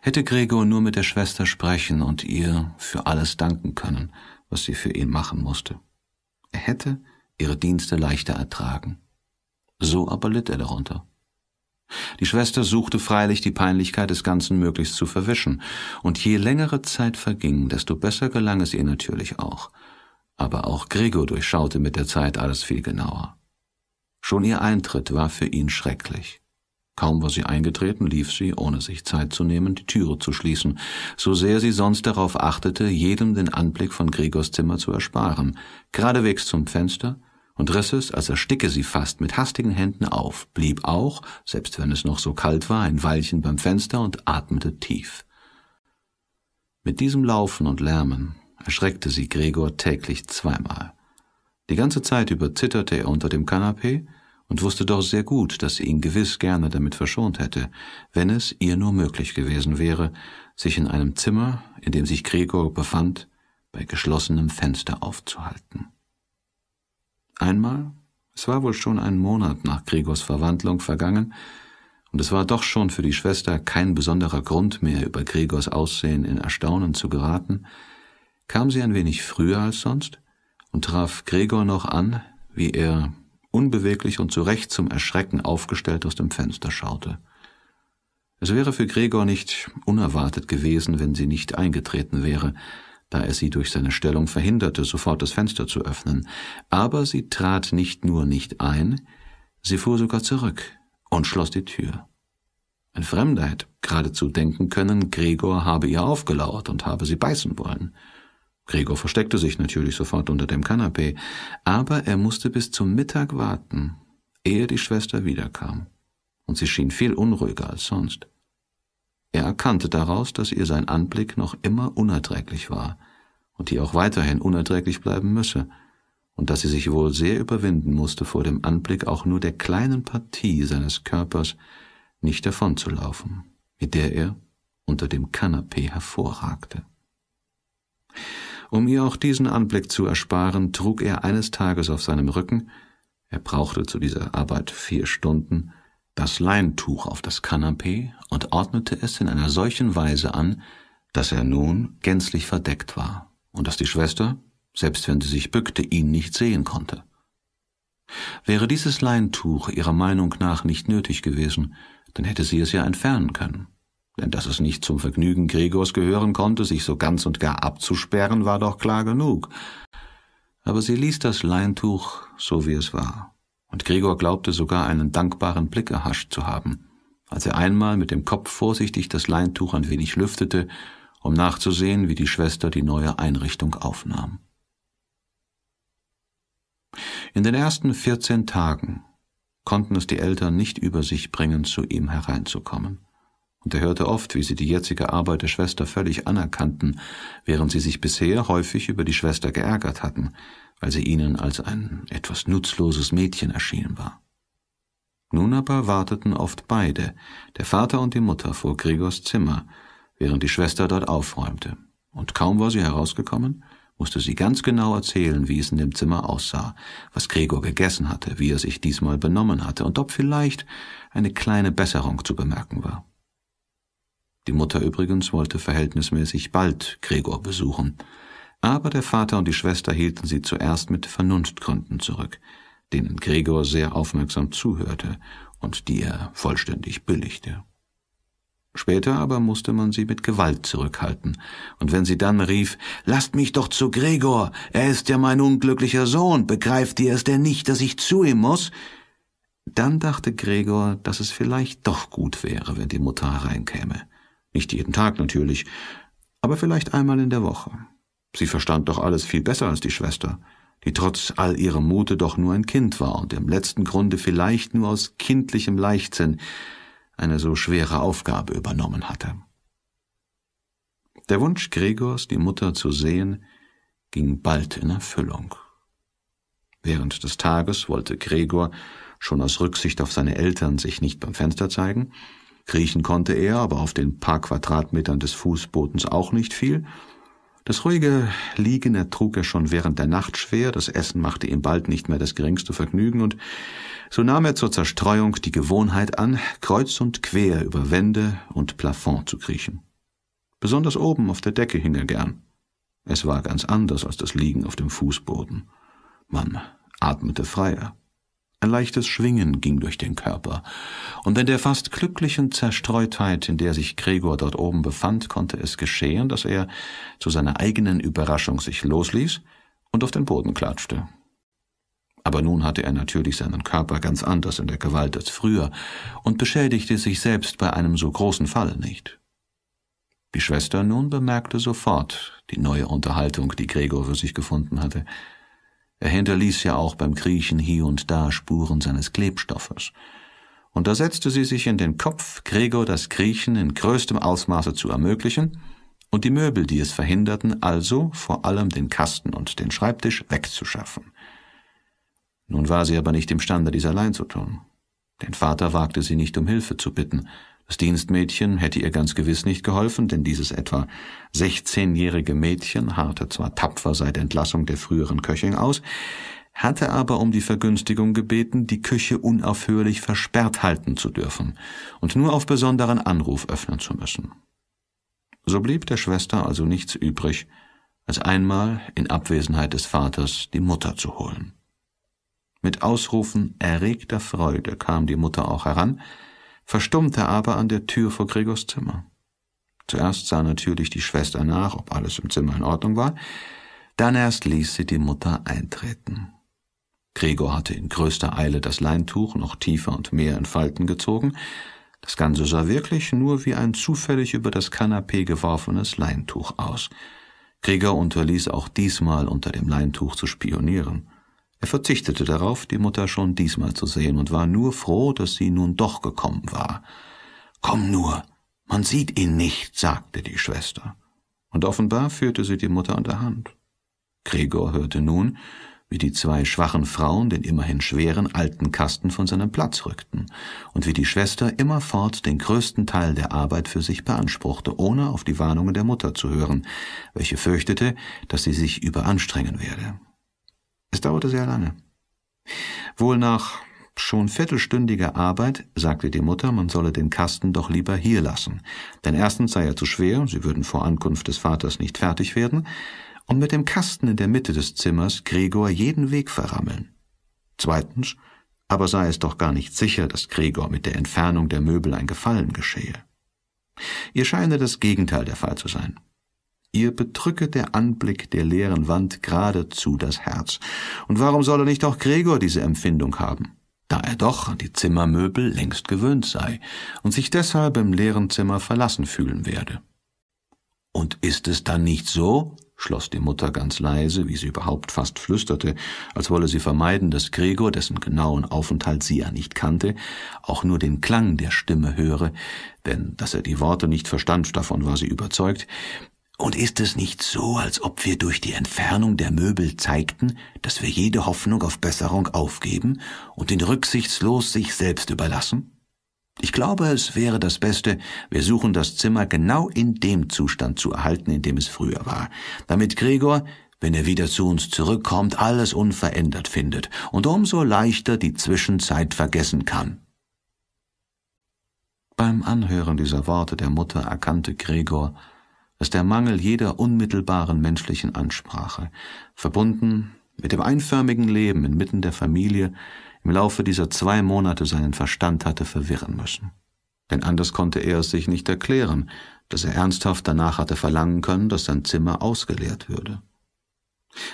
hätte Gregor nur mit der Schwester sprechen und ihr für alles danken können, was sie für ihn machen musste. Er hätte ihre Dienste leichter ertragen. So aber litt er darunter. Die Schwester suchte freilich die Peinlichkeit des Ganzen möglichst zu verwischen, und je längere Zeit verging, desto besser gelang es ihr natürlich auch. Aber auch Gregor durchschaute mit der Zeit alles viel genauer. Schon ihr Eintritt war für ihn schrecklich. Kaum war sie eingetreten, lief sie, ohne sich Zeit zu nehmen, die Türe zu schließen, so sehr sie sonst darauf achtete, jedem den Anblick von Gregors Zimmer zu ersparen, geradewegs zum Fenster, und riss es, als ersticke sie fast, mit hastigen Händen auf, blieb auch, selbst wenn es noch so kalt war, ein Weilchen beim Fenster und atmete tief. Mit diesem Laufen und Lärmen erschreckte sie Gregor täglich zweimal. Die ganze Zeit über zitterte er unter dem Kanapee, und wusste doch sehr gut, dass sie ihn gewiss gerne damit verschont hätte, wenn es ihr nur möglich gewesen wäre, sich in einem Zimmer, in dem sich Gregor befand, bei geschlossenem Fenster aufzuhalten. Einmal, es war wohl schon ein Monat nach Gregors Verwandlung vergangen, und es war doch schon für die Schwester kein besonderer Grund mehr, über Gregors Aussehen in Erstaunen zu geraten, kam sie ein wenig früher als sonst und traf Gregor noch an, wie er unbeweglich und zu Recht zum Erschrecken aufgestellt aus dem Fenster schaute. Es wäre für Gregor nicht unerwartet gewesen, wenn sie nicht eingetreten wäre, da er sie durch seine Stellung verhinderte, sofort das Fenster zu öffnen. Aber sie trat nicht nur nicht ein, sie fuhr sogar zurück und schloss die Tür. Ein Fremder hätte geradezu denken können, Gregor habe ihr aufgelauert und habe sie beißen wollen. Gregor versteckte sich natürlich sofort unter dem Kanapee, aber er musste bis zum Mittag warten, ehe die Schwester wiederkam, und sie schien viel unruhiger als sonst. Er erkannte daraus, dass ihr sein Anblick noch immer unerträglich war und die auch weiterhin unerträglich bleiben müsse, und dass sie sich wohl sehr überwinden musste, vor dem Anblick auch nur der kleinen Partie seines Körpers nicht davonzulaufen, mit der er unter dem Kanapee hervorragte. Um ihr auch diesen Anblick zu ersparen, trug er eines Tages auf seinem Rücken, er brauchte zu dieser Arbeit vier Stunden, das Leintuch auf das Kanapee und ordnete es in einer solchen Weise an, dass er nun gänzlich verdeckt war und dass die Schwester, selbst wenn sie sich bückte, ihn nicht sehen konnte. Wäre dieses Leintuch ihrer Meinung nach nicht nötig gewesen, dann hätte sie es ja entfernen können. Denn dass es nicht zum Vergnügen Gregors gehören konnte, sich so ganz und gar abzusperren, war doch klar genug. Aber sie ließ das Leintuch so, wie es war. Und Gregor glaubte sogar einen dankbaren Blick erhascht zu haben, als er einmal mit dem Kopf vorsichtig das Leintuch ein wenig lüftete, um nachzusehen, wie die Schwester die neue Einrichtung aufnahm. In den ersten vierzehn Tagen konnten es die Eltern nicht über sich bringen, zu ihm hereinzukommen und er hörte oft, wie sie die jetzige Arbeit der Schwester völlig anerkannten, während sie sich bisher häufig über die Schwester geärgert hatten, weil sie ihnen als ein etwas nutzloses Mädchen erschienen war. Nun aber warteten oft beide, der Vater und die Mutter, vor Gregors Zimmer, während die Schwester dort aufräumte. Und kaum war sie herausgekommen, musste sie ganz genau erzählen, wie es in dem Zimmer aussah, was Gregor gegessen hatte, wie er sich diesmal benommen hatte und ob vielleicht eine kleine Besserung zu bemerken war. Die Mutter übrigens wollte verhältnismäßig bald Gregor besuchen. Aber der Vater und die Schwester hielten sie zuerst mit Vernunftgründen zurück, denen Gregor sehr aufmerksam zuhörte und die er vollständig billigte. Später aber musste man sie mit Gewalt zurückhalten, und wenn sie dann rief Lasst mich doch zu Gregor, er ist ja mein unglücklicher Sohn, begreift ihr es denn nicht, dass ich zu ihm muss? Dann dachte Gregor, dass es vielleicht doch gut wäre, wenn die Mutter hereinkäme. Nicht jeden Tag natürlich, aber vielleicht einmal in der Woche. Sie verstand doch alles viel besser als die Schwester, die trotz all ihrem Mute doch nur ein Kind war und im letzten Grunde vielleicht nur aus kindlichem Leichtsinn eine so schwere Aufgabe übernommen hatte. Der Wunsch Gregors, die Mutter zu sehen, ging bald in Erfüllung. Während des Tages wollte Gregor, schon aus Rücksicht auf seine Eltern, sich nicht beim Fenster zeigen, Kriechen konnte er, aber auf den paar Quadratmetern des Fußbodens auch nicht viel. Das ruhige Liegen ertrug er schon während der Nacht schwer, das Essen machte ihm bald nicht mehr das geringste Vergnügen, und so nahm er zur Zerstreuung die Gewohnheit an, kreuz und quer über Wände und Plafond zu kriechen. Besonders oben auf der Decke hing er gern. Es war ganz anders als das Liegen auf dem Fußboden. Man atmete freier. Ein leichtes Schwingen ging durch den Körper, und in der fast glücklichen Zerstreutheit, in der sich Gregor dort oben befand, konnte es geschehen, dass er zu seiner eigenen Überraschung sich losließ und auf den Boden klatschte. Aber nun hatte er natürlich seinen Körper ganz anders in der Gewalt als früher und beschädigte sich selbst bei einem so großen Fall nicht. Die Schwester nun bemerkte sofort die neue Unterhaltung, die Gregor für sich gefunden hatte, er hinterließ ja auch beim Kriechen hier und da Spuren seines Klebstoffes. Und da setzte sie sich in den Kopf, Gregor das Kriechen in größtem Ausmaße zu ermöglichen und die Möbel, die es verhinderten, also vor allem den Kasten und den Schreibtisch wegzuschaffen. Nun war sie aber nicht imstande, dies allein zu tun. Den Vater wagte sie nicht um Hilfe zu bitten, das Dienstmädchen hätte ihr ganz gewiss nicht geholfen, denn dieses etwa 16-jährige Mädchen harrte zwar tapfer seit Entlassung der früheren Köchin aus, hatte aber um die Vergünstigung gebeten, die Küche unaufhörlich versperrt halten zu dürfen und nur auf besonderen Anruf öffnen zu müssen. So blieb der Schwester also nichts übrig, als einmal in Abwesenheit des Vaters die Mutter zu holen. Mit Ausrufen erregter Freude kam die Mutter auch heran, verstummte aber an der Tür vor Gregors Zimmer. Zuerst sah natürlich die Schwester nach, ob alles im Zimmer in Ordnung war, dann erst ließ sie die Mutter eintreten. Gregor hatte in größter Eile das Leintuch noch tiefer und mehr in Falten gezogen, das Ganze sah wirklich nur wie ein zufällig über das Kanapee geworfenes Leintuch aus. Gregor unterließ auch diesmal unter dem Leintuch zu spionieren. Er verzichtete darauf, die Mutter schon diesmal zu sehen und war nur froh, dass sie nun doch gekommen war. Komm nur, man sieht ihn nicht, sagte die Schwester. Und offenbar führte sie die Mutter an der Hand. Gregor hörte nun, wie die zwei schwachen Frauen den immerhin schweren alten Kasten von seinem Platz rückten und wie die Schwester immerfort den größten Teil der Arbeit für sich beanspruchte, ohne auf die Warnungen der Mutter zu hören, welche fürchtete, dass sie sich überanstrengen werde. Es dauerte sehr lange. Wohl nach schon viertelstündiger Arbeit sagte die Mutter, man solle den Kasten doch lieber hier lassen, denn erstens sei er zu schwer, sie würden vor Ankunft des Vaters nicht fertig werden, und mit dem Kasten in der Mitte des Zimmers Gregor jeden Weg verrammeln. Zweitens, aber sei es doch gar nicht sicher, dass Gregor mit der Entfernung der Möbel ein Gefallen geschehe. Ihr scheine das Gegenteil der Fall zu sein. Ihr bedrücke der Anblick der leeren Wand geradezu das Herz. Und warum soll er nicht auch Gregor diese Empfindung haben? Da er doch an die Zimmermöbel längst gewöhnt sei und sich deshalb im leeren Zimmer verlassen fühlen werde. Und ist es dann nicht so? schloss die Mutter ganz leise, wie sie überhaupt fast flüsterte, als wolle sie vermeiden, dass Gregor, dessen genauen Aufenthalt sie ja nicht kannte, auch nur den Klang der Stimme höre, denn dass er die Worte nicht verstand, davon war sie überzeugt, und ist es nicht so, als ob wir durch die Entfernung der Möbel zeigten, dass wir jede Hoffnung auf Besserung aufgeben und den rücksichtslos sich selbst überlassen? Ich glaube, es wäre das Beste, wir suchen das Zimmer genau in dem Zustand zu erhalten, in dem es früher war, damit Gregor, wenn er wieder zu uns zurückkommt, alles unverändert findet und umso leichter die Zwischenzeit vergessen kann. Beim Anhören dieser Worte der Mutter erkannte Gregor, dass der Mangel jeder unmittelbaren menschlichen Ansprache, verbunden mit dem einförmigen Leben inmitten der Familie, im Laufe dieser zwei Monate seinen Verstand hatte verwirren müssen. Denn anders konnte er es sich nicht erklären, dass er ernsthaft danach hatte verlangen können, dass sein Zimmer ausgeleert würde.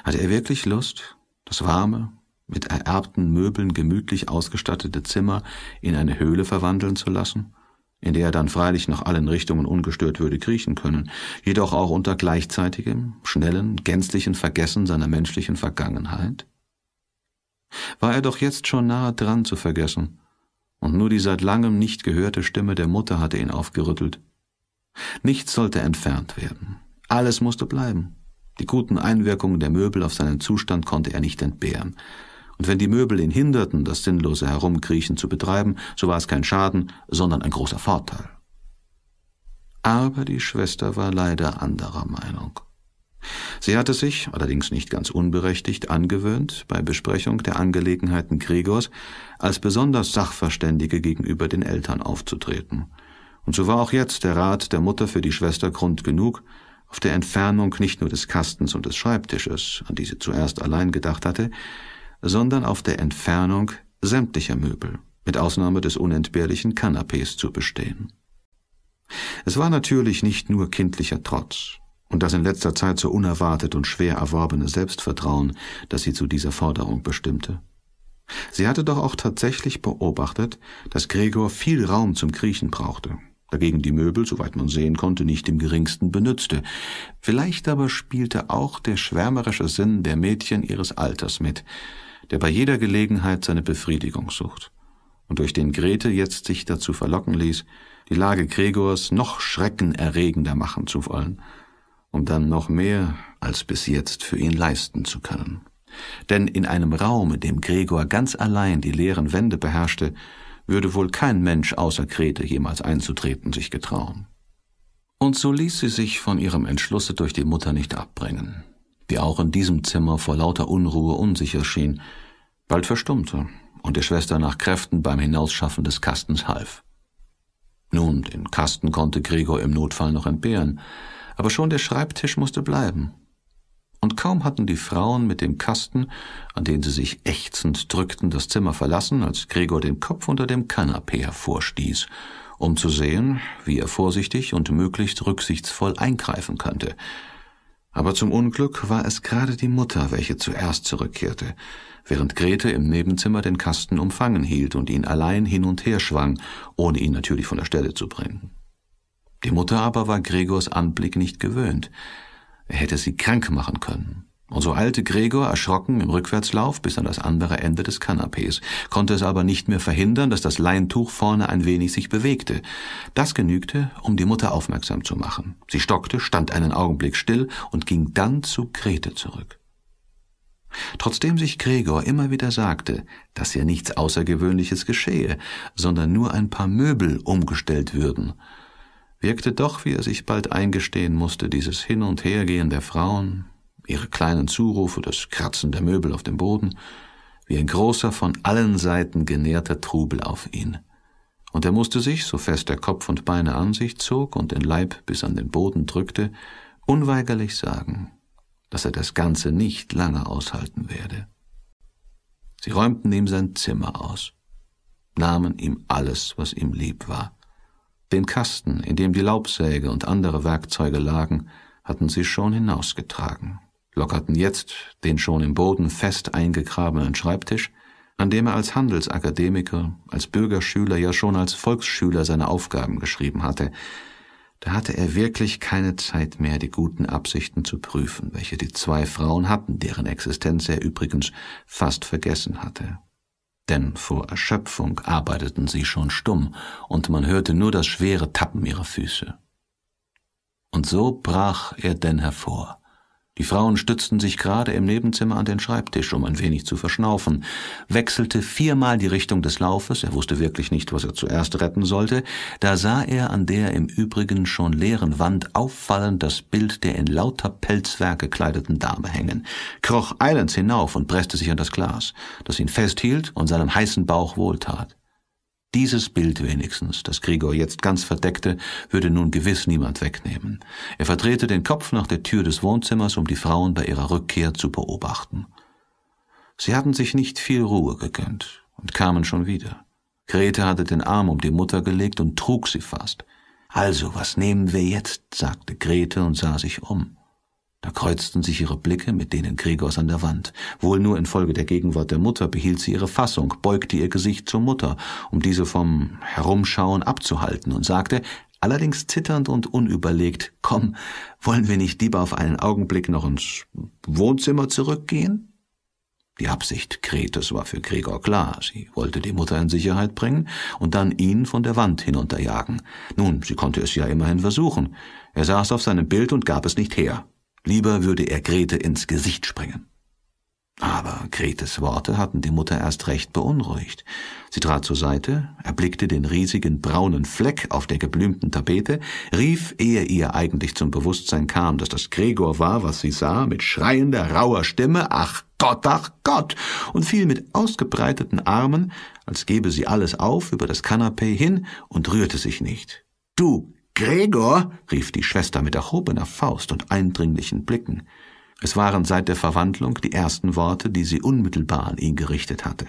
Hatte er wirklich Lust, das warme, mit ererbten Möbeln gemütlich ausgestattete Zimmer in eine Höhle verwandeln zu lassen? in der er dann freilich nach allen Richtungen ungestört würde kriechen können, jedoch auch unter gleichzeitigem, schnellen, gänzlichen Vergessen seiner menschlichen Vergangenheit? War er doch jetzt schon nahe dran zu vergessen, und nur die seit langem nicht gehörte Stimme der Mutter hatte ihn aufgerüttelt. Nichts sollte entfernt werden, alles musste bleiben. Die guten Einwirkungen der Möbel auf seinen Zustand konnte er nicht entbehren. Und wenn die Möbel ihn hinderten, das sinnlose Herumkriechen zu betreiben, so war es kein Schaden, sondern ein großer Vorteil. Aber die Schwester war leider anderer Meinung. Sie hatte sich, allerdings nicht ganz unberechtigt, angewöhnt, bei Besprechung der Angelegenheiten Gregors als besonders Sachverständige gegenüber den Eltern aufzutreten. Und so war auch jetzt der Rat der Mutter für die Schwester Grund genug, auf der Entfernung nicht nur des Kastens und des Schreibtisches, an die sie zuerst allein gedacht hatte, sondern auf der Entfernung sämtlicher Möbel, mit Ausnahme des unentbehrlichen Kanapees zu bestehen. Es war natürlich nicht nur kindlicher Trotz und das in letzter Zeit so unerwartet und schwer erworbene Selbstvertrauen, das sie zu dieser Forderung bestimmte. Sie hatte doch auch tatsächlich beobachtet, dass Gregor viel Raum zum Kriechen brauchte, dagegen die Möbel, soweit man sehen konnte, nicht im geringsten benützte. Vielleicht aber spielte auch der schwärmerische Sinn der Mädchen ihres Alters mit, der bei jeder Gelegenheit seine Befriedigung sucht und durch den Grete jetzt sich dazu verlocken ließ, die Lage Gregors noch schreckenerregender machen zu wollen, um dann noch mehr als bis jetzt für ihn leisten zu können. Denn in einem Raum, in dem Gregor ganz allein die leeren Wände beherrschte, würde wohl kein Mensch außer Grete jemals einzutreten sich getrauen. Und so ließ sie sich von ihrem Entschlusse durch die Mutter nicht abbringen die auch in diesem Zimmer vor lauter Unruhe unsicher schien, bald verstummte und der Schwester nach Kräften beim Hinausschaffen des Kastens half. Nun, den Kasten konnte Gregor im Notfall noch entbehren, aber schon der Schreibtisch musste bleiben. Und kaum hatten die Frauen mit dem Kasten, an den sie sich ächzend drückten, das Zimmer verlassen, als Gregor den Kopf unter dem Kanapee hervorstieß, um zu sehen, wie er vorsichtig und möglichst rücksichtsvoll eingreifen könnte – aber zum Unglück war es gerade die Mutter, welche zuerst zurückkehrte, während Grete im Nebenzimmer den Kasten umfangen hielt und ihn allein hin und her schwang, ohne ihn natürlich von der Stelle zu bringen. Die Mutter aber war Gregors Anblick nicht gewöhnt. Er hätte sie krank machen können. Und so also eilte Gregor erschrocken im Rückwärtslauf bis an das andere Ende des Kanapees, konnte es aber nicht mehr verhindern, dass das Leintuch vorne ein wenig sich bewegte. Das genügte, um die Mutter aufmerksam zu machen. Sie stockte, stand einen Augenblick still und ging dann zu Grete zurück. Trotzdem sich Gregor immer wieder sagte, dass hier nichts Außergewöhnliches geschehe, sondern nur ein paar Möbel umgestellt würden, wirkte doch, wie er sich bald eingestehen musste, dieses Hin und Hergehen der Frauen, ihre kleinen Zurufe, das Kratzen der Möbel auf dem Boden, wie ein großer, von allen Seiten genährter Trubel auf ihn. Und er musste sich, so fest er Kopf und Beine an sich zog und den Leib bis an den Boden drückte, unweigerlich sagen, dass er das Ganze nicht lange aushalten werde. Sie räumten ihm sein Zimmer aus, nahmen ihm alles, was ihm lieb war. Den Kasten, in dem die Laubsäge und andere Werkzeuge lagen, hatten sie schon hinausgetragen lockerten jetzt den schon im Boden fest eingegrabenen Schreibtisch, an dem er als Handelsakademiker, als Bürgerschüler, ja schon als Volksschüler seine Aufgaben geschrieben hatte. Da hatte er wirklich keine Zeit mehr, die guten Absichten zu prüfen, welche die zwei Frauen hatten, deren Existenz er übrigens fast vergessen hatte. Denn vor Erschöpfung arbeiteten sie schon stumm, und man hörte nur das schwere Tappen ihrer Füße. Und so brach er denn hervor, die Frauen stützten sich gerade im Nebenzimmer an den Schreibtisch, um ein wenig zu verschnaufen, wechselte viermal die Richtung des Laufes, er wusste wirklich nicht, was er zuerst retten sollte, da sah er an der im übrigen schon leeren Wand auffallend das Bild der in lauter Pelzwerk gekleideten Dame hängen, kroch eilends hinauf und presste sich an das Glas, das ihn festhielt und seinem heißen Bauch wohltat. Dieses Bild wenigstens, das Gregor jetzt ganz verdeckte, würde nun gewiss niemand wegnehmen. Er verdrehte den Kopf nach der Tür des Wohnzimmers, um die Frauen bei ihrer Rückkehr zu beobachten. Sie hatten sich nicht viel Ruhe gegönnt und kamen schon wieder. Grete hatte den Arm um die Mutter gelegt und trug sie fast. Also, was nehmen wir jetzt? sagte Grete und sah sich um. Da kreuzten sich ihre Blicke mit denen Gregors an der Wand. Wohl nur infolge der Gegenwart der Mutter behielt sie ihre Fassung, beugte ihr Gesicht zur Mutter, um diese vom Herumschauen abzuhalten und sagte, allerdings zitternd und unüberlegt, komm, wollen wir nicht lieber auf einen Augenblick noch ins Wohnzimmer zurückgehen? Die Absicht Kretes war für Gregor klar. Sie wollte die Mutter in Sicherheit bringen und dann ihn von der Wand hinunterjagen. Nun, sie konnte es ja immerhin versuchen. Er saß auf seinem Bild und gab es nicht her. Lieber würde er Grete ins Gesicht springen. Aber Gretes Worte hatten die Mutter erst recht beunruhigt. Sie trat zur Seite, erblickte den riesigen braunen Fleck auf der geblümten Tapete, rief, ehe ihr eigentlich zum Bewusstsein kam, dass das Gregor war, was sie sah, mit schreiender, rauer Stimme, ach Gott, ach Gott, und fiel mit ausgebreiteten Armen, als gebe sie alles auf, über das Kanapee hin und rührte sich nicht. Du Gregor, rief die Schwester mit erhobener Faust und eindringlichen Blicken. Es waren seit der Verwandlung die ersten Worte, die sie unmittelbar an ihn gerichtet hatte.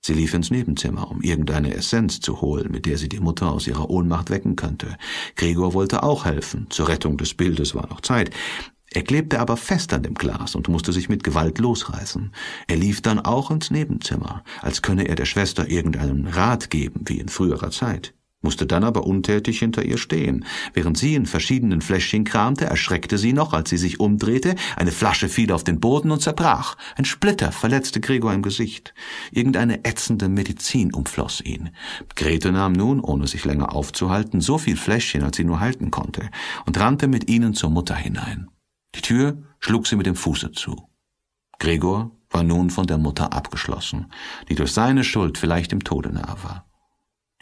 Sie lief ins Nebenzimmer, um irgendeine Essenz zu holen, mit der sie die Mutter aus ihrer Ohnmacht wecken könnte. Gregor wollte auch helfen, zur Rettung des Bildes war noch Zeit. Er klebte aber fest an dem Glas und musste sich mit Gewalt losreißen. Er lief dann auch ins Nebenzimmer, als könne er der Schwester irgendeinen Rat geben, wie in früherer Zeit musste dann aber untätig hinter ihr stehen. Während sie in verschiedenen Fläschchen kramte, erschreckte sie noch, als sie sich umdrehte, eine Flasche fiel auf den Boden und zerbrach. Ein Splitter verletzte Gregor im Gesicht. Irgendeine ätzende Medizin umfloss ihn. Grete nahm nun, ohne sich länger aufzuhalten, so viel Fläschchen, als sie nur halten konnte, und rannte mit ihnen zur Mutter hinein. Die Tür schlug sie mit dem Fuße zu. Gregor war nun von der Mutter abgeschlossen, die durch seine Schuld vielleicht im Tode nahe war.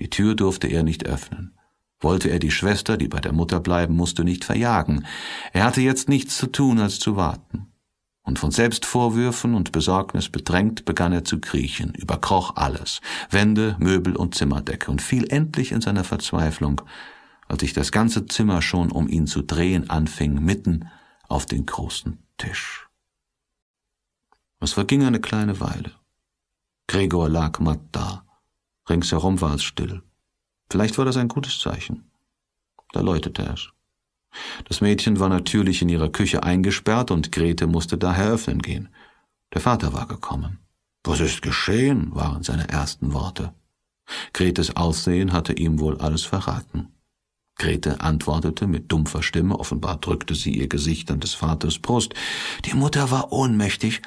Die Tür durfte er nicht öffnen. Wollte er die Schwester, die bei der Mutter bleiben musste, nicht verjagen. Er hatte jetzt nichts zu tun, als zu warten. Und von Selbstvorwürfen und Besorgnis bedrängt begann er zu kriechen, überkroch alles, Wände, Möbel und Zimmerdecke und fiel endlich in seiner Verzweiflung, als sich das ganze Zimmer schon um ihn zu drehen anfing, mitten auf den großen Tisch. Es verging eine kleine Weile. Gregor lag matt da, Ringsherum war es still. Vielleicht war das ein gutes Zeichen. Da läutete es. Das Mädchen war natürlich in ihrer Küche eingesperrt und Grete musste daher öffnen gehen. Der Vater war gekommen. Was ist geschehen? waren seine ersten Worte. Gretes Aussehen hatte ihm wohl alles verraten. Grete antwortete mit dumpfer Stimme, offenbar drückte sie ihr Gesicht an des Vaters Brust. Die Mutter war ohnmächtig,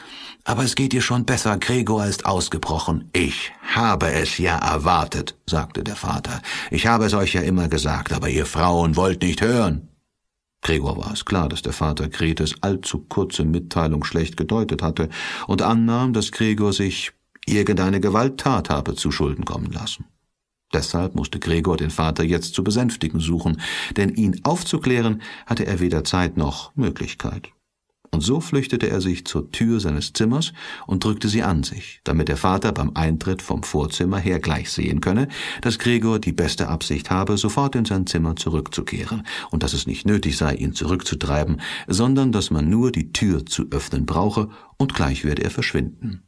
aber es geht ihr schon besser, Gregor ist ausgebrochen. Ich habe es ja erwartet, sagte der Vater. Ich habe es euch ja immer gesagt, aber ihr Frauen wollt nicht hören. Gregor war es klar, dass der Vater Gretes allzu kurze Mitteilung schlecht gedeutet hatte und annahm, dass Gregor sich irgendeine Gewalttat habe zu Schulden kommen lassen. Deshalb musste Gregor den Vater jetzt zu besänftigen suchen, denn ihn aufzuklären hatte er weder Zeit noch Möglichkeit. Und so flüchtete er sich zur Tür seines Zimmers und drückte sie an sich, damit der Vater beim Eintritt vom Vorzimmer her gleich sehen könne, dass Gregor die beste Absicht habe, sofort in sein Zimmer zurückzukehren und dass es nicht nötig sei, ihn zurückzutreiben, sondern dass man nur die Tür zu öffnen brauche und gleich werde er verschwinden.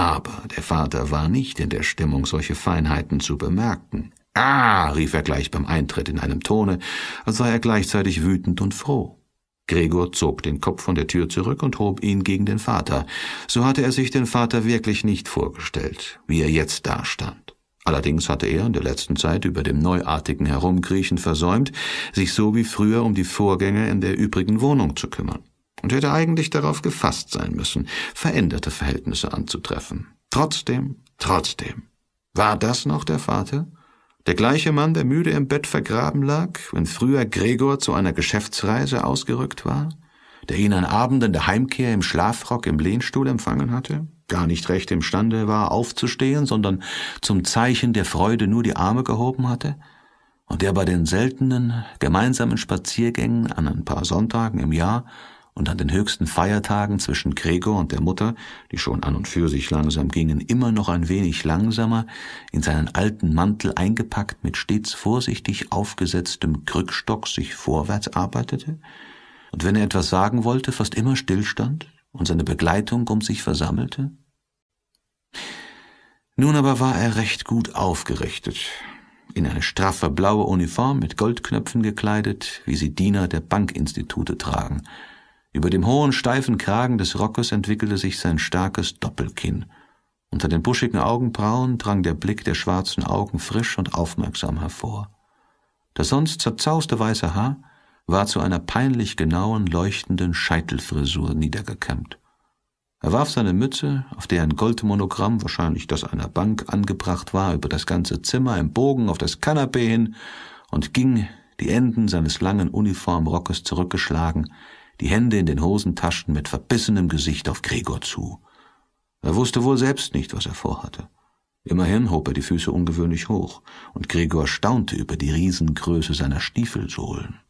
Aber der Vater war nicht in der Stimmung, solche Feinheiten zu bemerken. Ah, rief er gleich beim Eintritt in einem Tone, als sei er gleichzeitig wütend und froh. Gregor zog den Kopf von der Tür zurück und hob ihn gegen den Vater. So hatte er sich den Vater wirklich nicht vorgestellt, wie er jetzt dastand. Allerdings hatte er in der letzten Zeit über dem neuartigen Herumkriechen versäumt, sich so wie früher um die Vorgänge in der übrigen Wohnung zu kümmern und hätte eigentlich darauf gefasst sein müssen, veränderte Verhältnisse anzutreffen. Trotzdem, trotzdem. War das noch der Vater? Der gleiche Mann, der müde im Bett vergraben lag, wenn früher Gregor zu einer Geschäftsreise ausgerückt war? Der ihn an Abenden der Heimkehr im Schlafrock im Lehnstuhl empfangen hatte? Gar nicht recht imstande war, aufzustehen, sondern zum Zeichen der Freude nur die Arme gehoben hatte? Und der bei den seltenen, gemeinsamen Spaziergängen an ein paar Sonntagen im Jahr und an den höchsten Feiertagen zwischen Gregor und der Mutter, die schon an und für sich langsam gingen, immer noch ein wenig langsamer, in seinen alten Mantel eingepackt, mit stets vorsichtig aufgesetztem Krückstock sich vorwärts arbeitete, und wenn er etwas sagen wollte, fast immer stillstand und seine Begleitung um sich versammelte? Nun aber war er recht gut aufgerichtet, in eine straffe blaue Uniform mit Goldknöpfen gekleidet, wie sie Diener der Bankinstitute tragen, über dem hohen, steifen Kragen des Rockes entwickelte sich sein starkes Doppelkinn. Unter den buschigen Augenbrauen drang der Blick der schwarzen Augen frisch und aufmerksam hervor. Das sonst zerzauste weiße Haar war zu einer peinlich genauen, leuchtenden Scheitelfrisur niedergekämmt. Er warf seine Mütze, auf der ein Goldmonogramm, wahrscheinlich das einer Bank, angebracht war, über das ganze Zimmer im Bogen auf das Kanapee hin und ging, die Enden seines langen Uniformrockes zurückgeschlagen, die Hände in den Hosentaschen mit verbissenem Gesicht auf Gregor zu. Er wusste wohl selbst nicht, was er vorhatte. Immerhin hob er die Füße ungewöhnlich hoch, und Gregor staunte über die Riesengröße seiner Stiefelsohlen.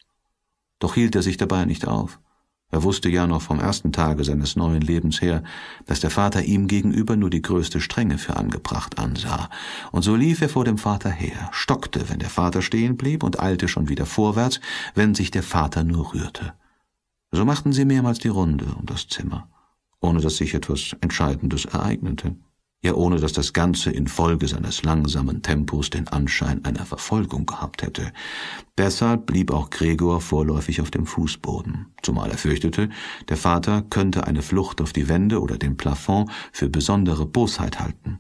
Doch hielt er sich dabei nicht auf. Er wusste ja noch vom ersten Tage seines neuen Lebens her, dass der Vater ihm gegenüber nur die größte Strenge für angebracht ansah, und so lief er vor dem Vater her, stockte, wenn der Vater stehen blieb, und eilte schon wieder vorwärts, wenn sich der Vater nur rührte. So machten sie mehrmals die Runde um das Zimmer, ohne dass sich etwas Entscheidendes ereignete, ja ohne dass das Ganze infolge seines langsamen Tempos den Anschein einer Verfolgung gehabt hätte. Deshalb blieb auch Gregor vorläufig auf dem Fußboden, zumal er fürchtete, der Vater könnte eine Flucht auf die Wände oder den Plafond für besondere Bosheit halten.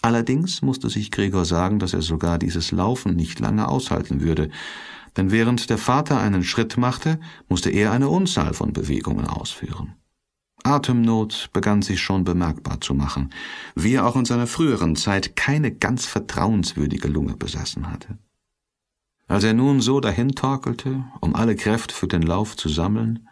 Allerdings musste sich Gregor sagen, dass er sogar dieses Laufen nicht lange aushalten würde, denn während der Vater einen Schritt machte, musste er eine Unzahl von Bewegungen ausführen. Atemnot begann sich schon bemerkbar zu machen, wie er auch in seiner früheren Zeit keine ganz vertrauenswürdige Lunge besessen hatte. Als er nun so dahintorkelte, um alle Kräfte für den Lauf zu sammeln,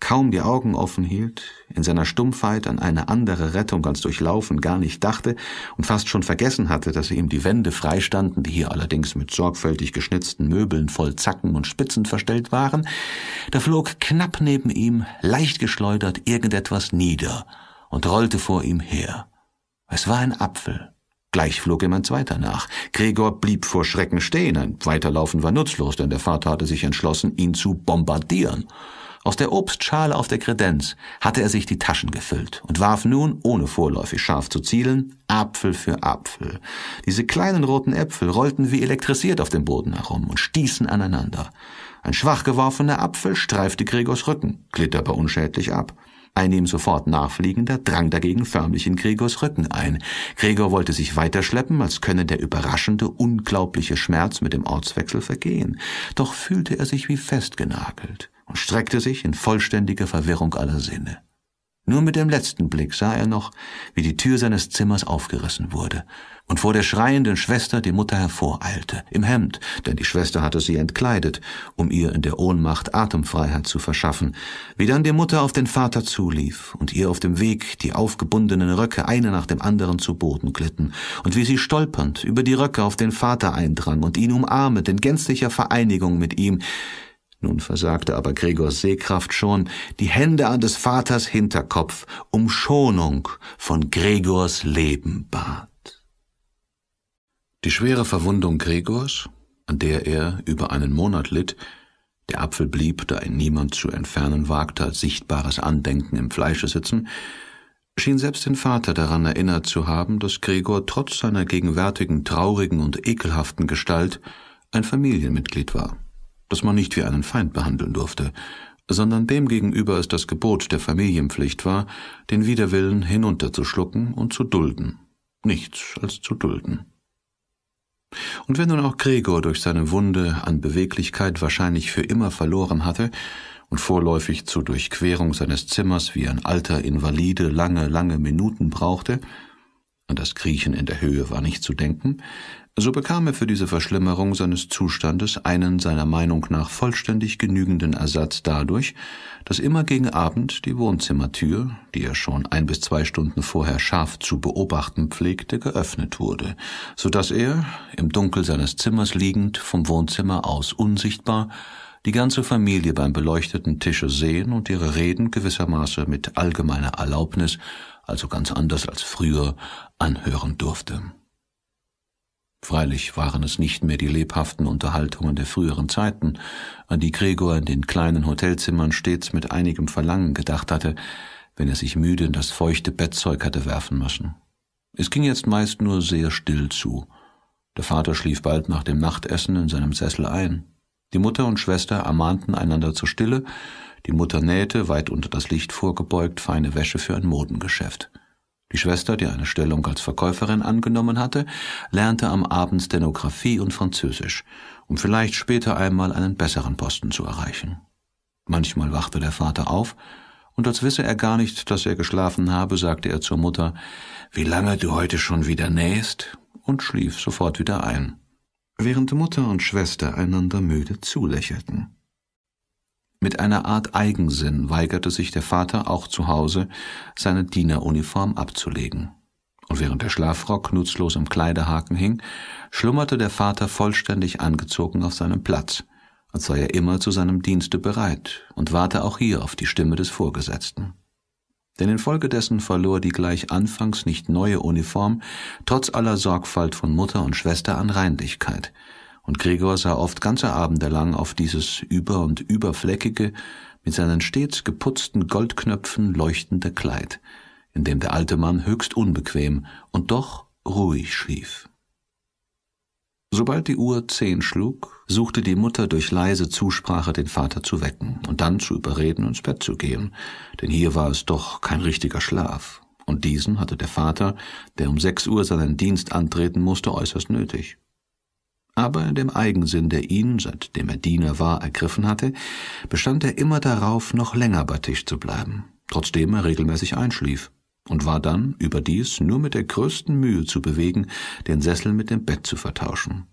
kaum die Augen offen hielt, in seiner Stumpfheit an eine andere Rettung als durchlaufen gar nicht dachte und fast schon vergessen hatte, dass ihm die Wände freistanden, die hier allerdings mit sorgfältig geschnitzten Möbeln voll Zacken und Spitzen verstellt waren, da flog knapp neben ihm, leicht geschleudert, irgendetwas nieder und rollte vor ihm her. Es war ein Apfel. Gleich flog ihm ein zweiter nach. Gregor blieb vor Schrecken stehen. Ein Weiterlaufen war nutzlos, denn der Vater hatte sich entschlossen, ihn zu bombardieren. Aus der Obstschale auf der Kredenz hatte er sich die Taschen gefüllt und warf nun, ohne vorläufig scharf zu zielen, Apfel für Apfel. Diese kleinen roten Äpfel rollten wie elektrisiert auf dem Boden herum und stießen aneinander. Ein schwach geworfener Apfel streifte Gregors Rücken, glitt aber unschädlich ab. Ein ihm sofort nachfliegender drang dagegen förmlich in Gregors Rücken ein. Gregor wollte sich weiterschleppen, als könne der überraschende, unglaubliche Schmerz mit dem Ortswechsel vergehen. Doch fühlte er sich wie festgenagelt und streckte sich in vollständiger Verwirrung aller Sinne. Nur mit dem letzten Blick sah er noch, wie die Tür seines Zimmers aufgerissen wurde und vor der schreienden Schwester die Mutter hervoreilte, im Hemd, denn die Schwester hatte sie entkleidet, um ihr in der Ohnmacht Atemfreiheit zu verschaffen, wie dann die Mutter auf den Vater zulief und ihr auf dem Weg die aufgebundenen Röcke eine nach dem anderen zu Boden glitten und wie sie stolpernd über die Röcke auf den Vater eindrang und ihn umarmet in gänzlicher Vereinigung mit ihm, nun versagte aber Gregors Sehkraft schon, die Hände an des Vaters Hinterkopf um Schonung von Gregors Leben bat. Die schwere Verwundung Gregors, an der er über einen Monat litt, der Apfel blieb, da ihn niemand zu entfernen wagte, als sichtbares Andenken im Fleische sitzen, schien selbst den Vater daran erinnert zu haben, dass Gregor trotz seiner gegenwärtigen traurigen und ekelhaften Gestalt ein Familienmitglied war das man nicht wie einen Feind behandeln durfte, sondern demgegenüber es das Gebot der Familienpflicht war, den Widerwillen hinunterzuschlucken und zu dulden. Nichts als zu dulden. Und wenn nun auch Gregor durch seine Wunde an Beweglichkeit wahrscheinlich für immer verloren hatte und vorläufig zur Durchquerung seines Zimmers wie ein alter Invalide lange, lange Minuten brauchte, an das Kriechen in der Höhe war nicht zu denken, so bekam er für diese Verschlimmerung seines Zustandes einen seiner Meinung nach vollständig genügenden Ersatz dadurch, dass immer gegen Abend die Wohnzimmertür, die er schon ein bis zwei Stunden vorher scharf zu beobachten pflegte, geöffnet wurde, so dass er, im Dunkel seines Zimmers liegend, vom Wohnzimmer aus unsichtbar, die ganze Familie beim beleuchteten Tische sehen und ihre Reden gewissermaßen mit allgemeiner Erlaubnis, also ganz anders als früher, anhören durfte. Freilich waren es nicht mehr die lebhaften Unterhaltungen der früheren Zeiten, an die Gregor in den kleinen Hotelzimmern stets mit einigem Verlangen gedacht hatte, wenn er sich müde in das feuchte Bettzeug hatte werfen müssen. Es ging jetzt meist nur sehr still zu. Der Vater schlief bald nach dem Nachtessen in seinem Sessel ein. Die Mutter und Schwester ermahnten einander zur Stille, die Mutter nähte, weit unter das Licht vorgebeugt, feine Wäsche für ein Modengeschäft. Die Schwester, die eine Stellung als Verkäuferin angenommen hatte, lernte am Abend Stenografie und Französisch, um vielleicht später einmal einen besseren Posten zu erreichen. Manchmal wachte der Vater auf, und als wisse er gar nicht, dass er geschlafen habe, sagte er zur Mutter, wie lange du heute schon wieder nähst, und schlief sofort wieder ein, während Mutter und Schwester einander müde zulächelten. Mit einer Art Eigensinn weigerte sich der Vater auch zu Hause, seine Dieneruniform abzulegen. Und während der Schlafrock nutzlos im Kleiderhaken hing, schlummerte der Vater vollständig angezogen auf seinem Platz, als sei er immer zu seinem Dienste bereit und warte auch hier auf die Stimme des Vorgesetzten. Denn infolgedessen verlor die gleich anfangs nicht neue Uniform trotz aller Sorgfalt von Mutter und Schwester an Reinlichkeit – und Gregor sah oft ganze Abende lang auf dieses über- und überfleckige, mit seinen stets geputzten Goldknöpfen leuchtende Kleid, in dem der alte Mann höchst unbequem und doch ruhig schlief. Sobald die Uhr zehn schlug, suchte die Mutter durch leise Zusprache den Vater zu wecken und dann zu überreden, ins Bett zu gehen, denn hier war es doch kein richtiger Schlaf, und diesen hatte der Vater, der um sechs Uhr seinen Dienst antreten musste, äußerst nötig. Aber in dem Eigensinn, der ihn, seitdem er Diener war, ergriffen hatte, bestand er immer darauf, noch länger bei Tisch zu bleiben, trotzdem er regelmäßig einschlief, und war dann, überdies, nur mit der größten Mühe zu bewegen, den Sessel mit dem Bett zu vertauschen.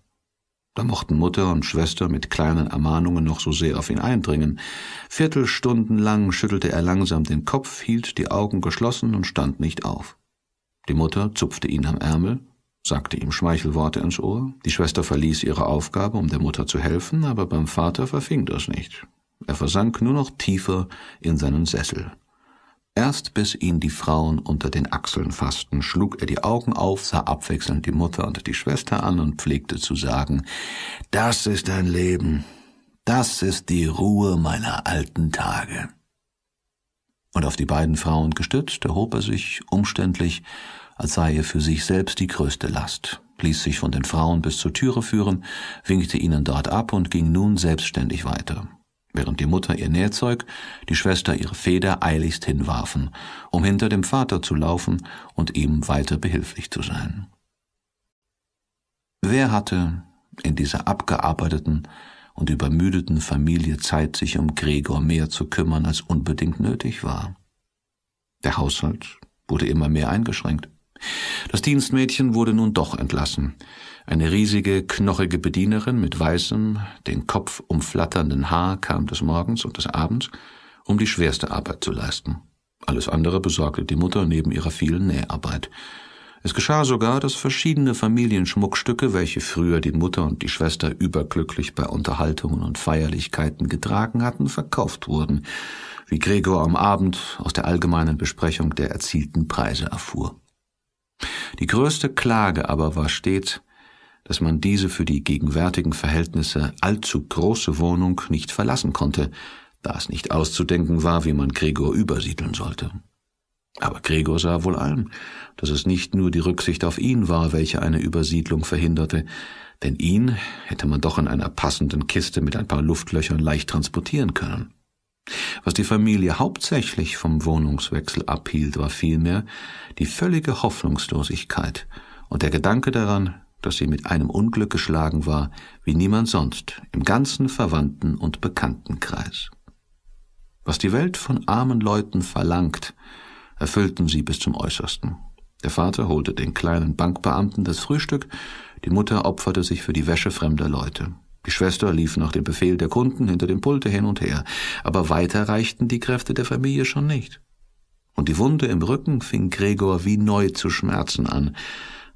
Da mochten Mutter und Schwester mit kleinen Ermahnungen noch so sehr auf ihn eindringen. Viertelstundenlang schüttelte er langsam den Kopf, hielt die Augen geschlossen und stand nicht auf. Die Mutter zupfte ihn am Ärmel, sagte ihm Schmeichelworte ins Ohr. Die Schwester verließ ihre Aufgabe, um der Mutter zu helfen, aber beim Vater verfing das nicht. Er versank nur noch tiefer in seinen Sessel. Erst bis ihn die Frauen unter den Achseln fassten, schlug er die Augen auf, sah abwechselnd die Mutter und die Schwester an und pflegte zu sagen, das ist ein Leben, das ist die Ruhe meiner alten Tage. Und auf die beiden Frauen gestützt, erhob er sich umständlich, als sei er für sich selbst die größte Last, ließ sich von den Frauen bis zur Türe führen, winkte ihnen dort ab und ging nun selbstständig weiter, während die Mutter ihr Nähzeug, die Schwester ihre Feder eiligst hinwarfen, um hinter dem Vater zu laufen und ihm weiter behilflich zu sein. Wer hatte in dieser abgearbeiteten und übermüdeten Familie Zeit, sich um Gregor mehr zu kümmern, als unbedingt nötig war? Der Haushalt wurde immer mehr eingeschränkt. Das Dienstmädchen wurde nun doch entlassen. Eine riesige, knochige Bedienerin mit weißem, den Kopf umflatternden Haar kam des Morgens und des Abends, um die schwerste Arbeit zu leisten. Alles andere besorgte die Mutter neben ihrer vielen Näharbeit. Es geschah sogar, dass verschiedene Familienschmuckstücke, welche früher die Mutter und die Schwester überglücklich bei Unterhaltungen und Feierlichkeiten getragen hatten, verkauft wurden, wie Gregor am Abend aus der allgemeinen Besprechung der erzielten Preise erfuhr. Die größte Klage aber war stets, dass man diese für die gegenwärtigen Verhältnisse allzu große Wohnung nicht verlassen konnte, da es nicht auszudenken war, wie man Gregor übersiedeln sollte. Aber Gregor sah wohl ein, dass es nicht nur die Rücksicht auf ihn war, welche eine Übersiedlung verhinderte, denn ihn hätte man doch in einer passenden Kiste mit ein paar Luftlöchern leicht transportieren können. Was die Familie hauptsächlich vom Wohnungswechsel abhielt, war vielmehr die völlige Hoffnungslosigkeit und der Gedanke daran, dass sie mit einem Unglück geschlagen war, wie niemand sonst im ganzen Verwandten- und Bekanntenkreis. Was die Welt von armen Leuten verlangt, erfüllten sie bis zum Äußersten. Der Vater holte den kleinen Bankbeamten das Frühstück, die Mutter opferte sich für die Wäsche fremder Leute. Die Schwester lief nach dem Befehl der Kunden hinter dem Pulte hin und her, aber weiter reichten die Kräfte der Familie schon nicht. Und die Wunde im Rücken fing Gregor wie neu zu schmerzen an,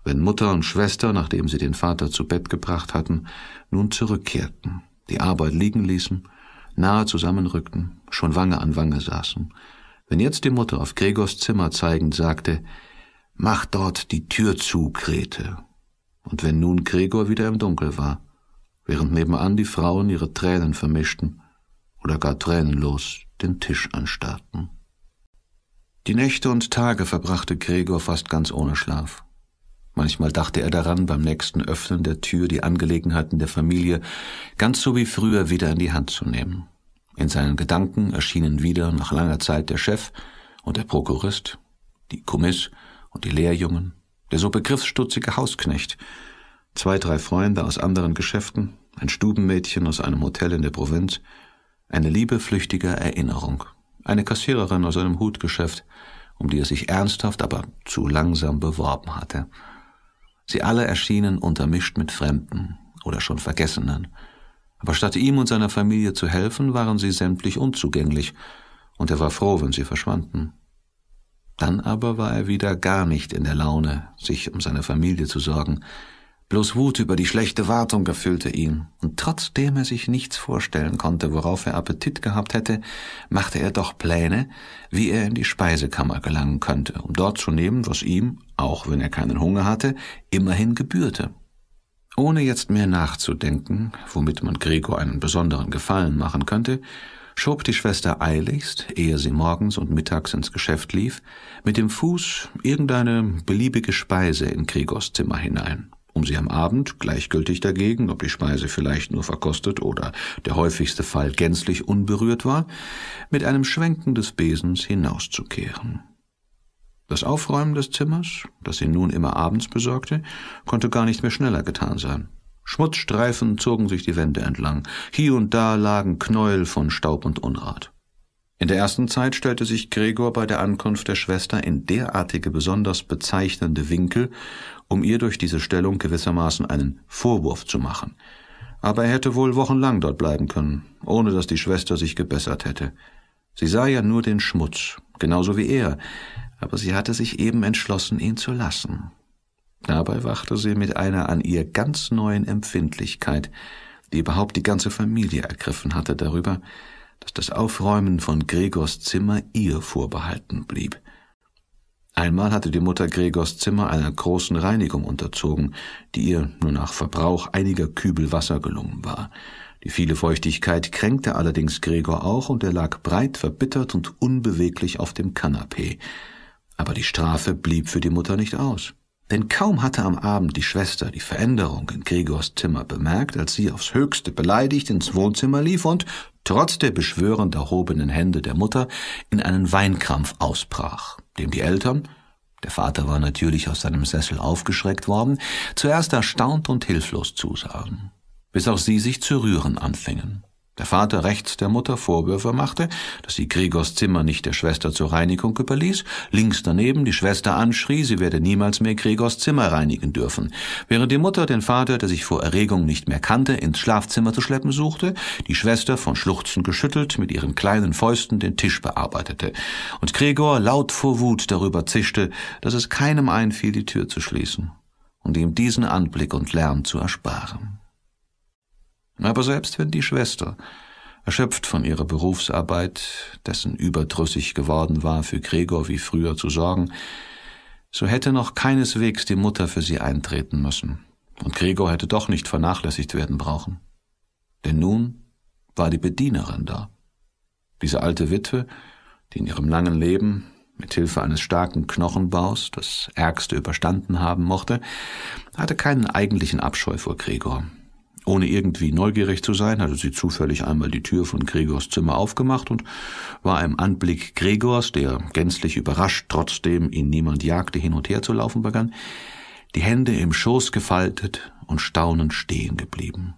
wenn Mutter und Schwester, nachdem sie den Vater zu Bett gebracht hatten, nun zurückkehrten, die Arbeit liegen ließen, nahe zusammenrückten, schon Wange an Wange saßen. Wenn jetzt die Mutter auf Gregors Zimmer zeigend sagte, Mach dort die Tür zu, Grete. Und wenn nun Gregor wieder im Dunkel war, während nebenan die Frauen ihre Tränen vermischten oder gar tränenlos den Tisch anstarrten. Die Nächte und Tage verbrachte Gregor fast ganz ohne Schlaf. Manchmal dachte er daran, beim nächsten Öffnen der Tür die Angelegenheiten der Familie ganz so wie früher wieder in die Hand zu nehmen. In seinen Gedanken erschienen wieder nach langer Zeit der Chef und der Prokurist, die Kommiss und die Lehrjungen, der so begriffsstutzige Hausknecht, zwei, drei Freunde aus anderen Geschäften, ein Stubenmädchen aus einem Hotel in der Provinz, eine liebe flüchtige Erinnerung, eine Kassiererin aus einem Hutgeschäft, um die er sich ernsthaft, aber zu langsam beworben hatte. Sie alle erschienen untermischt mit Fremden oder schon Vergessenen, aber statt ihm und seiner Familie zu helfen, waren sie sämtlich unzugänglich, und er war froh, wenn sie verschwanden. Dann aber war er wieder gar nicht in der Laune, sich um seine Familie zu sorgen, Bloß Wut über die schlechte Wartung erfüllte ihn, und trotzdem er sich nichts vorstellen konnte, worauf er Appetit gehabt hätte, machte er doch Pläne, wie er in die Speisekammer gelangen könnte, um dort zu nehmen, was ihm, auch wenn er keinen Hunger hatte, immerhin gebührte. Ohne jetzt mehr nachzudenken, womit man Gregor einen besonderen Gefallen machen könnte, schob die Schwester eiligst, ehe sie morgens und mittags ins Geschäft lief, mit dem Fuß irgendeine beliebige Speise in Gregors Zimmer hinein um sie am Abend, gleichgültig dagegen, ob die Speise vielleicht nur verkostet oder der häufigste Fall gänzlich unberührt war, mit einem Schwenken des Besens hinauszukehren. Das Aufräumen des Zimmers, das sie nun immer abends besorgte, konnte gar nicht mehr schneller getan sein. Schmutzstreifen zogen sich die Wände entlang, hier und da lagen Knäuel von Staub und Unrat. In der ersten Zeit stellte sich Gregor bei der Ankunft der Schwester in derartige besonders bezeichnende Winkel, um ihr durch diese Stellung gewissermaßen einen Vorwurf zu machen. Aber er hätte wohl wochenlang dort bleiben können, ohne dass die Schwester sich gebessert hätte. Sie sah ja nur den Schmutz, genauso wie er, aber sie hatte sich eben entschlossen, ihn zu lassen. Dabei wachte sie mit einer an ihr ganz neuen Empfindlichkeit, die überhaupt die ganze Familie ergriffen hatte darüber, dass das Aufräumen von Gregors Zimmer ihr vorbehalten blieb. Einmal hatte die Mutter Gregors Zimmer einer großen Reinigung unterzogen, die ihr nur nach Verbrauch einiger Kübel Wasser gelungen war. Die viele Feuchtigkeit kränkte allerdings Gregor auch, und er lag breit verbittert und unbeweglich auf dem Kanapee. Aber die Strafe blieb für die Mutter nicht aus. Denn kaum hatte am Abend die Schwester die Veränderung in Gregors Zimmer bemerkt, als sie aufs höchste beleidigt ins Wohnzimmer lief und trotz der beschwörend erhobenen Hände der Mutter, in einen Weinkrampf ausbrach, dem die Eltern, der Vater war natürlich aus seinem Sessel aufgeschreckt worden, zuerst erstaunt und hilflos zusahen, bis auch sie sich zu rühren anfingen. Der Vater rechts der Mutter Vorwürfe machte, dass sie Gregors Zimmer nicht der Schwester zur Reinigung überließ, links daneben die Schwester anschrie, sie werde niemals mehr Gregors Zimmer reinigen dürfen, während die Mutter den Vater, der sich vor Erregung nicht mehr kannte, ins Schlafzimmer zu schleppen suchte, die Schwester von Schluchzen geschüttelt mit ihren kleinen Fäusten den Tisch bearbeitete und Gregor laut vor Wut darüber zischte, dass es keinem einfiel, die Tür zu schließen und ihm diesen Anblick und Lärm zu ersparen. Aber selbst wenn die Schwester, erschöpft von ihrer Berufsarbeit, dessen überdrüssig geworden war, für Gregor wie früher zu sorgen, so hätte noch keineswegs die Mutter für sie eintreten müssen, und Gregor hätte doch nicht vernachlässigt werden brauchen. Denn nun war die Bedienerin da. Diese alte Witwe, die in ihrem langen Leben mit Hilfe eines starken Knochenbaus das Ärgste überstanden haben mochte, hatte keinen eigentlichen Abscheu vor Gregor, ohne irgendwie neugierig zu sein, hatte sie zufällig einmal die Tür von Gregors Zimmer aufgemacht und war im Anblick Gregors, der gänzlich überrascht, trotzdem ihn niemand jagte, hin und her zu laufen begann, die Hände im Schoß gefaltet und staunend stehen geblieben.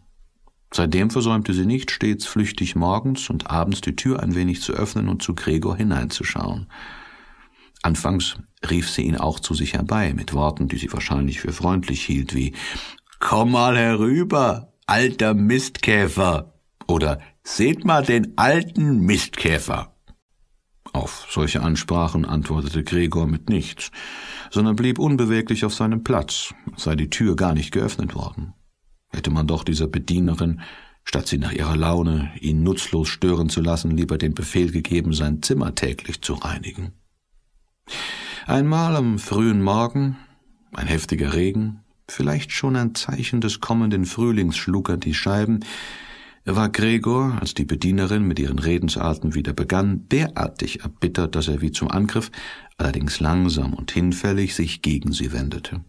Seitdem versäumte sie nicht, stets flüchtig morgens und abends die Tür ein wenig zu öffnen und zu Gregor hineinzuschauen. Anfangs rief sie ihn auch zu sich herbei, mit Worten, die sie wahrscheinlich für freundlich hielt, wie Komm mal herüber, alter Mistkäfer oder seht mal den alten Mistkäfer. Auf solche Ansprachen antwortete Gregor mit nichts, sondern blieb unbeweglich auf seinem Platz, sei die Tür gar nicht geöffnet worden. Hätte man doch dieser Bedienerin, statt sie nach ihrer Laune, ihn nutzlos stören zu lassen, lieber den Befehl gegeben, sein Zimmer täglich zu reinigen. Einmal am frühen Morgen, ein heftiger Regen, vielleicht schon ein Zeichen des kommenden Frühlings schlug er die Scheiben, war Gregor, als die Bedienerin mit ihren Redensarten wieder begann, derartig erbittert, dass er wie zum Angriff, allerdings langsam und hinfällig, sich gegen sie wendete.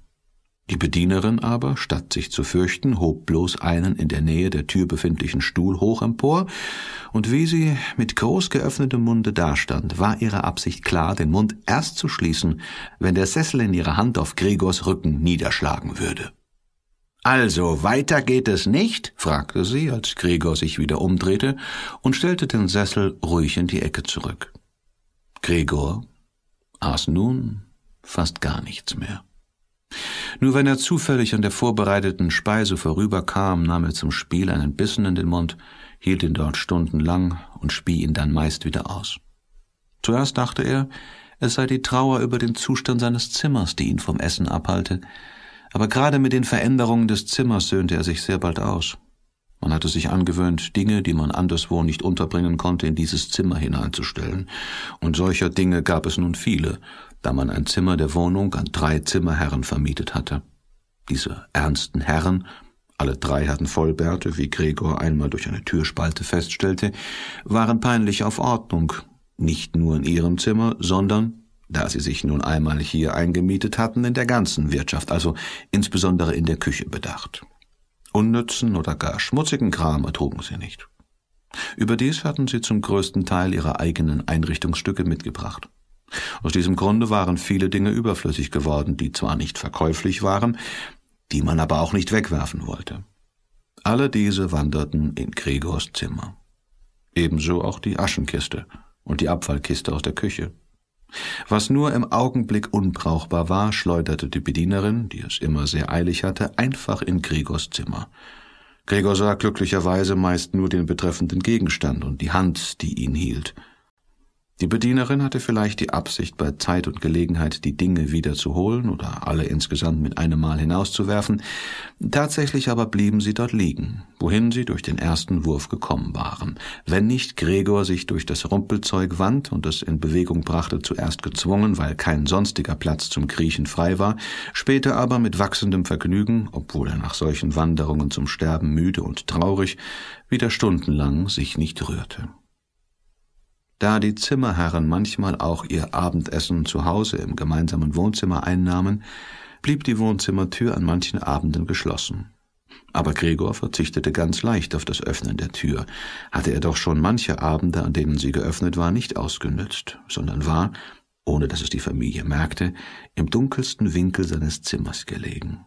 Die Bedienerin aber, statt sich zu fürchten, hob bloß einen in der Nähe der Tür befindlichen Stuhl hoch empor, und wie sie mit groß geöffnetem Munde dastand, war ihre Absicht klar, den Mund erst zu schließen, wenn der Sessel in ihrer Hand auf Gregors Rücken niederschlagen würde. Also, weiter geht es nicht? fragte sie, als Gregor sich wieder umdrehte und stellte den Sessel ruhig in die Ecke zurück. Gregor aß nun fast gar nichts mehr. Nur wenn er zufällig an der vorbereiteten Speise vorüberkam, nahm er zum Spiel einen Bissen in den Mund, hielt ihn dort stundenlang und spie ihn dann meist wieder aus. Zuerst dachte er, es sei die Trauer über den Zustand seines Zimmers, die ihn vom Essen abhalte, aber gerade mit den Veränderungen des Zimmers söhnte er sich sehr bald aus. Man hatte sich angewöhnt, Dinge, die man anderswo nicht unterbringen konnte, in dieses Zimmer hineinzustellen, und solcher Dinge gab es nun viele, da man ein Zimmer der Wohnung an drei Zimmerherren vermietet hatte. Diese ernsten Herren, alle drei hatten Vollbärte, wie Gregor einmal durch eine Türspalte feststellte, waren peinlich auf Ordnung, nicht nur in ihrem Zimmer, sondern, da sie sich nun einmal hier eingemietet hatten, in der ganzen Wirtschaft, also insbesondere in der Küche bedacht. Unnützen oder gar schmutzigen Kram ertrugen sie nicht. Überdies hatten sie zum größten Teil ihre eigenen Einrichtungsstücke mitgebracht. Aus diesem Grunde waren viele Dinge überflüssig geworden, die zwar nicht verkäuflich waren, die man aber auch nicht wegwerfen wollte. Alle diese wanderten in Gregors Zimmer. Ebenso auch die Aschenkiste und die Abfallkiste aus der Küche. Was nur im Augenblick unbrauchbar war, schleuderte die Bedienerin, die es immer sehr eilig hatte, einfach in Gregors Zimmer. Gregor sah glücklicherweise meist nur den betreffenden Gegenstand und die Hand, die ihn hielt – die Bedienerin hatte vielleicht die Absicht, bei Zeit und Gelegenheit die Dinge wiederzuholen oder alle insgesamt mit einem Mal hinauszuwerfen, tatsächlich aber blieben sie dort liegen, wohin sie durch den ersten Wurf gekommen waren, wenn nicht Gregor sich durch das Rumpelzeug wand und es in Bewegung brachte, zuerst gezwungen, weil kein sonstiger Platz zum Kriechen frei war, später aber mit wachsendem Vergnügen, obwohl er nach solchen Wanderungen zum Sterben müde und traurig, wieder stundenlang sich nicht rührte. Da die Zimmerherren manchmal auch ihr Abendessen zu Hause im gemeinsamen Wohnzimmer einnahmen, blieb die Wohnzimmertür an manchen Abenden geschlossen. Aber Gregor verzichtete ganz leicht auf das Öffnen der Tür, hatte er doch schon manche Abende, an denen sie geöffnet war, nicht ausgenützt, sondern war, ohne dass es die Familie merkte, im dunkelsten Winkel seines Zimmers gelegen.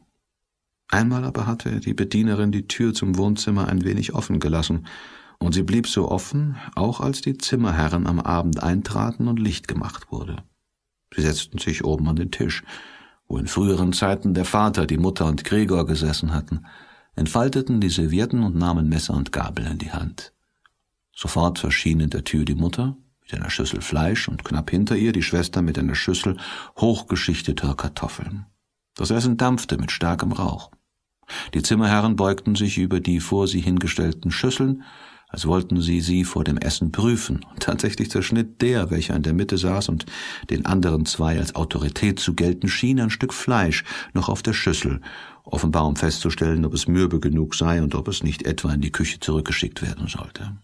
Einmal aber hatte die Bedienerin die Tür zum Wohnzimmer ein wenig offen gelassen, und sie blieb so offen, auch als die Zimmerherren am Abend eintraten und Licht gemacht wurde. Sie setzten sich oben an den Tisch, wo in früheren Zeiten der Vater, die Mutter und Gregor gesessen hatten, entfalteten die Servietten und nahmen Messer und Gabel in die Hand. Sofort erschien in der Tür die Mutter mit einer Schüssel Fleisch und knapp hinter ihr die Schwester mit einer Schüssel hochgeschichteter Kartoffeln. Das Essen dampfte mit starkem Rauch. Die Zimmerherren beugten sich über die vor sie hingestellten Schüsseln als wollten sie sie vor dem Essen prüfen. Und tatsächlich zerschnitt der, welcher in der Mitte saß und den anderen zwei als Autorität zu gelten schien, ein Stück Fleisch noch auf der Schüssel, offenbar um festzustellen, ob es mürbe genug sei und ob es nicht etwa in die Küche zurückgeschickt werden sollte.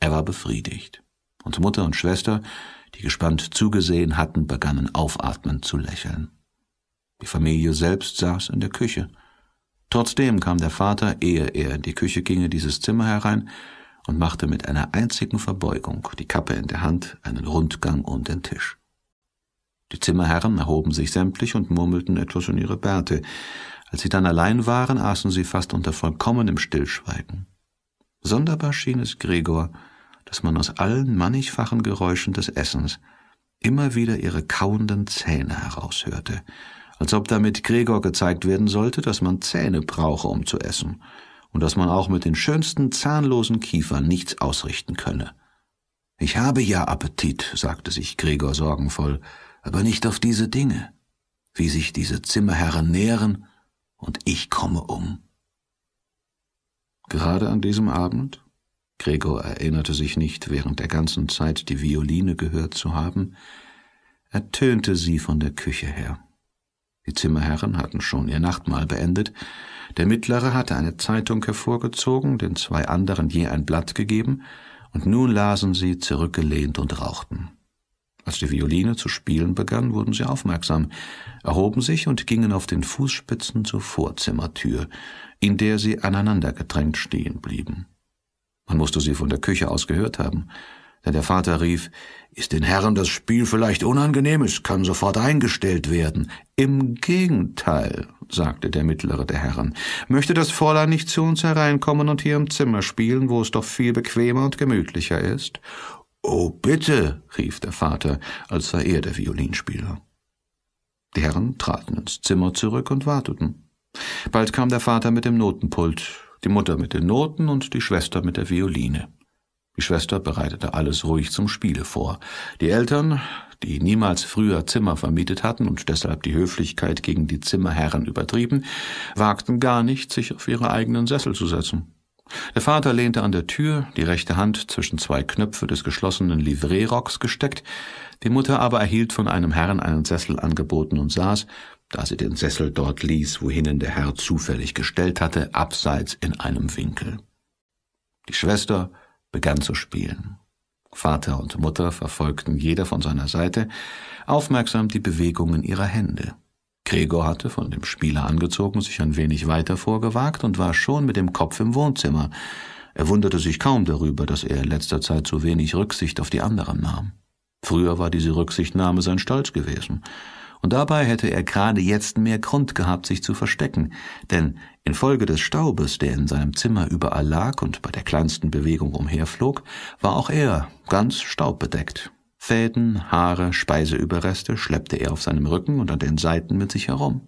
Er war befriedigt, und Mutter und Schwester, die gespannt zugesehen hatten, begannen aufatmend zu lächeln. Die Familie selbst saß in der Küche, Trotzdem kam der Vater, ehe er in die Küche ginge, dieses Zimmer herein und machte mit einer einzigen Verbeugung, die Kappe in der Hand, einen Rundgang um den Tisch. Die Zimmerherren erhoben sich sämtlich und murmelten etwas in ihre Bärte. Als sie dann allein waren, aßen sie fast unter vollkommenem Stillschweigen. Sonderbar schien es Gregor, dass man aus allen mannigfachen Geräuschen des Essens immer wieder ihre kauenden Zähne heraushörte, als ob damit Gregor gezeigt werden sollte, dass man Zähne brauche, um zu essen, und dass man auch mit den schönsten zahnlosen Kiefern nichts ausrichten könne. Ich habe ja Appetit, sagte sich Gregor sorgenvoll, aber nicht auf diese Dinge, wie sich diese Zimmerherren nähren, und ich komme um. Gerade an diesem Abend, Gregor erinnerte sich nicht, während der ganzen Zeit die Violine gehört zu haben, ertönte sie von der Küche her. Die Zimmerherren hatten schon ihr Nachtmahl beendet. Der Mittlere hatte eine Zeitung hervorgezogen, den zwei anderen je ein Blatt gegeben, und nun lasen sie zurückgelehnt und rauchten. Als die Violine zu spielen begann, wurden sie aufmerksam, erhoben sich und gingen auf den Fußspitzen zur Vorzimmertür, in der sie aneinander gedrängt stehen blieben. Man musste sie von der Küche aus gehört haben denn der Vater rief, ist den Herren das Spiel vielleicht unangenehm, es kann sofort eingestellt werden. Im Gegenteil, sagte der mittlere der Herren, möchte das Fräulein nicht zu uns hereinkommen und hier im Zimmer spielen, wo es doch viel bequemer und gemütlicher ist? Oh bitte, rief der Vater, als sei er der Violinspieler. Die Herren traten ins Zimmer zurück und warteten. Bald kam der Vater mit dem Notenpult, die Mutter mit den Noten und die Schwester mit der Violine. Die Schwester bereitete alles ruhig zum Spiele vor. Die Eltern, die niemals früher Zimmer vermietet hatten und deshalb die Höflichkeit gegen die Zimmerherren übertrieben, wagten gar nicht, sich auf ihre eigenen Sessel zu setzen. Der Vater lehnte an der Tür, die rechte Hand zwischen zwei Knöpfe des geschlossenen Livreerocks gesteckt, die Mutter aber erhielt von einem Herrn einen Sessel angeboten und saß, da sie den Sessel dort ließ, wohin der Herr zufällig gestellt hatte, abseits in einem Winkel. Die Schwester begann zu spielen. Vater und Mutter verfolgten jeder von seiner Seite aufmerksam die Bewegungen ihrer Hände. Gregor hatte, von dem Spieler angezogen, sich ein wenig weiter vorgewagt und war schon mit dem Kopf im Wohnzimmer. Er wunderte sich kaum darüber, dass er in letzter Zeit zu wenig Rücksicht auf die anderen nahm. Früher war diese Rücksichtnahme sein Stolz gewesen. Und dabei hätte er gerade jetzt mehr Grund gehabt, sich zu verstecken, denn infolge des Staubes, der in seinem Zimmer überall lag und bei der kleinsten Bewegung umherflog, war auch er ganz staubbedeckt. Fäden, Haare, Speiseüberreste schleppte er auf seinem Rücken und an den Seiten mit sich herum.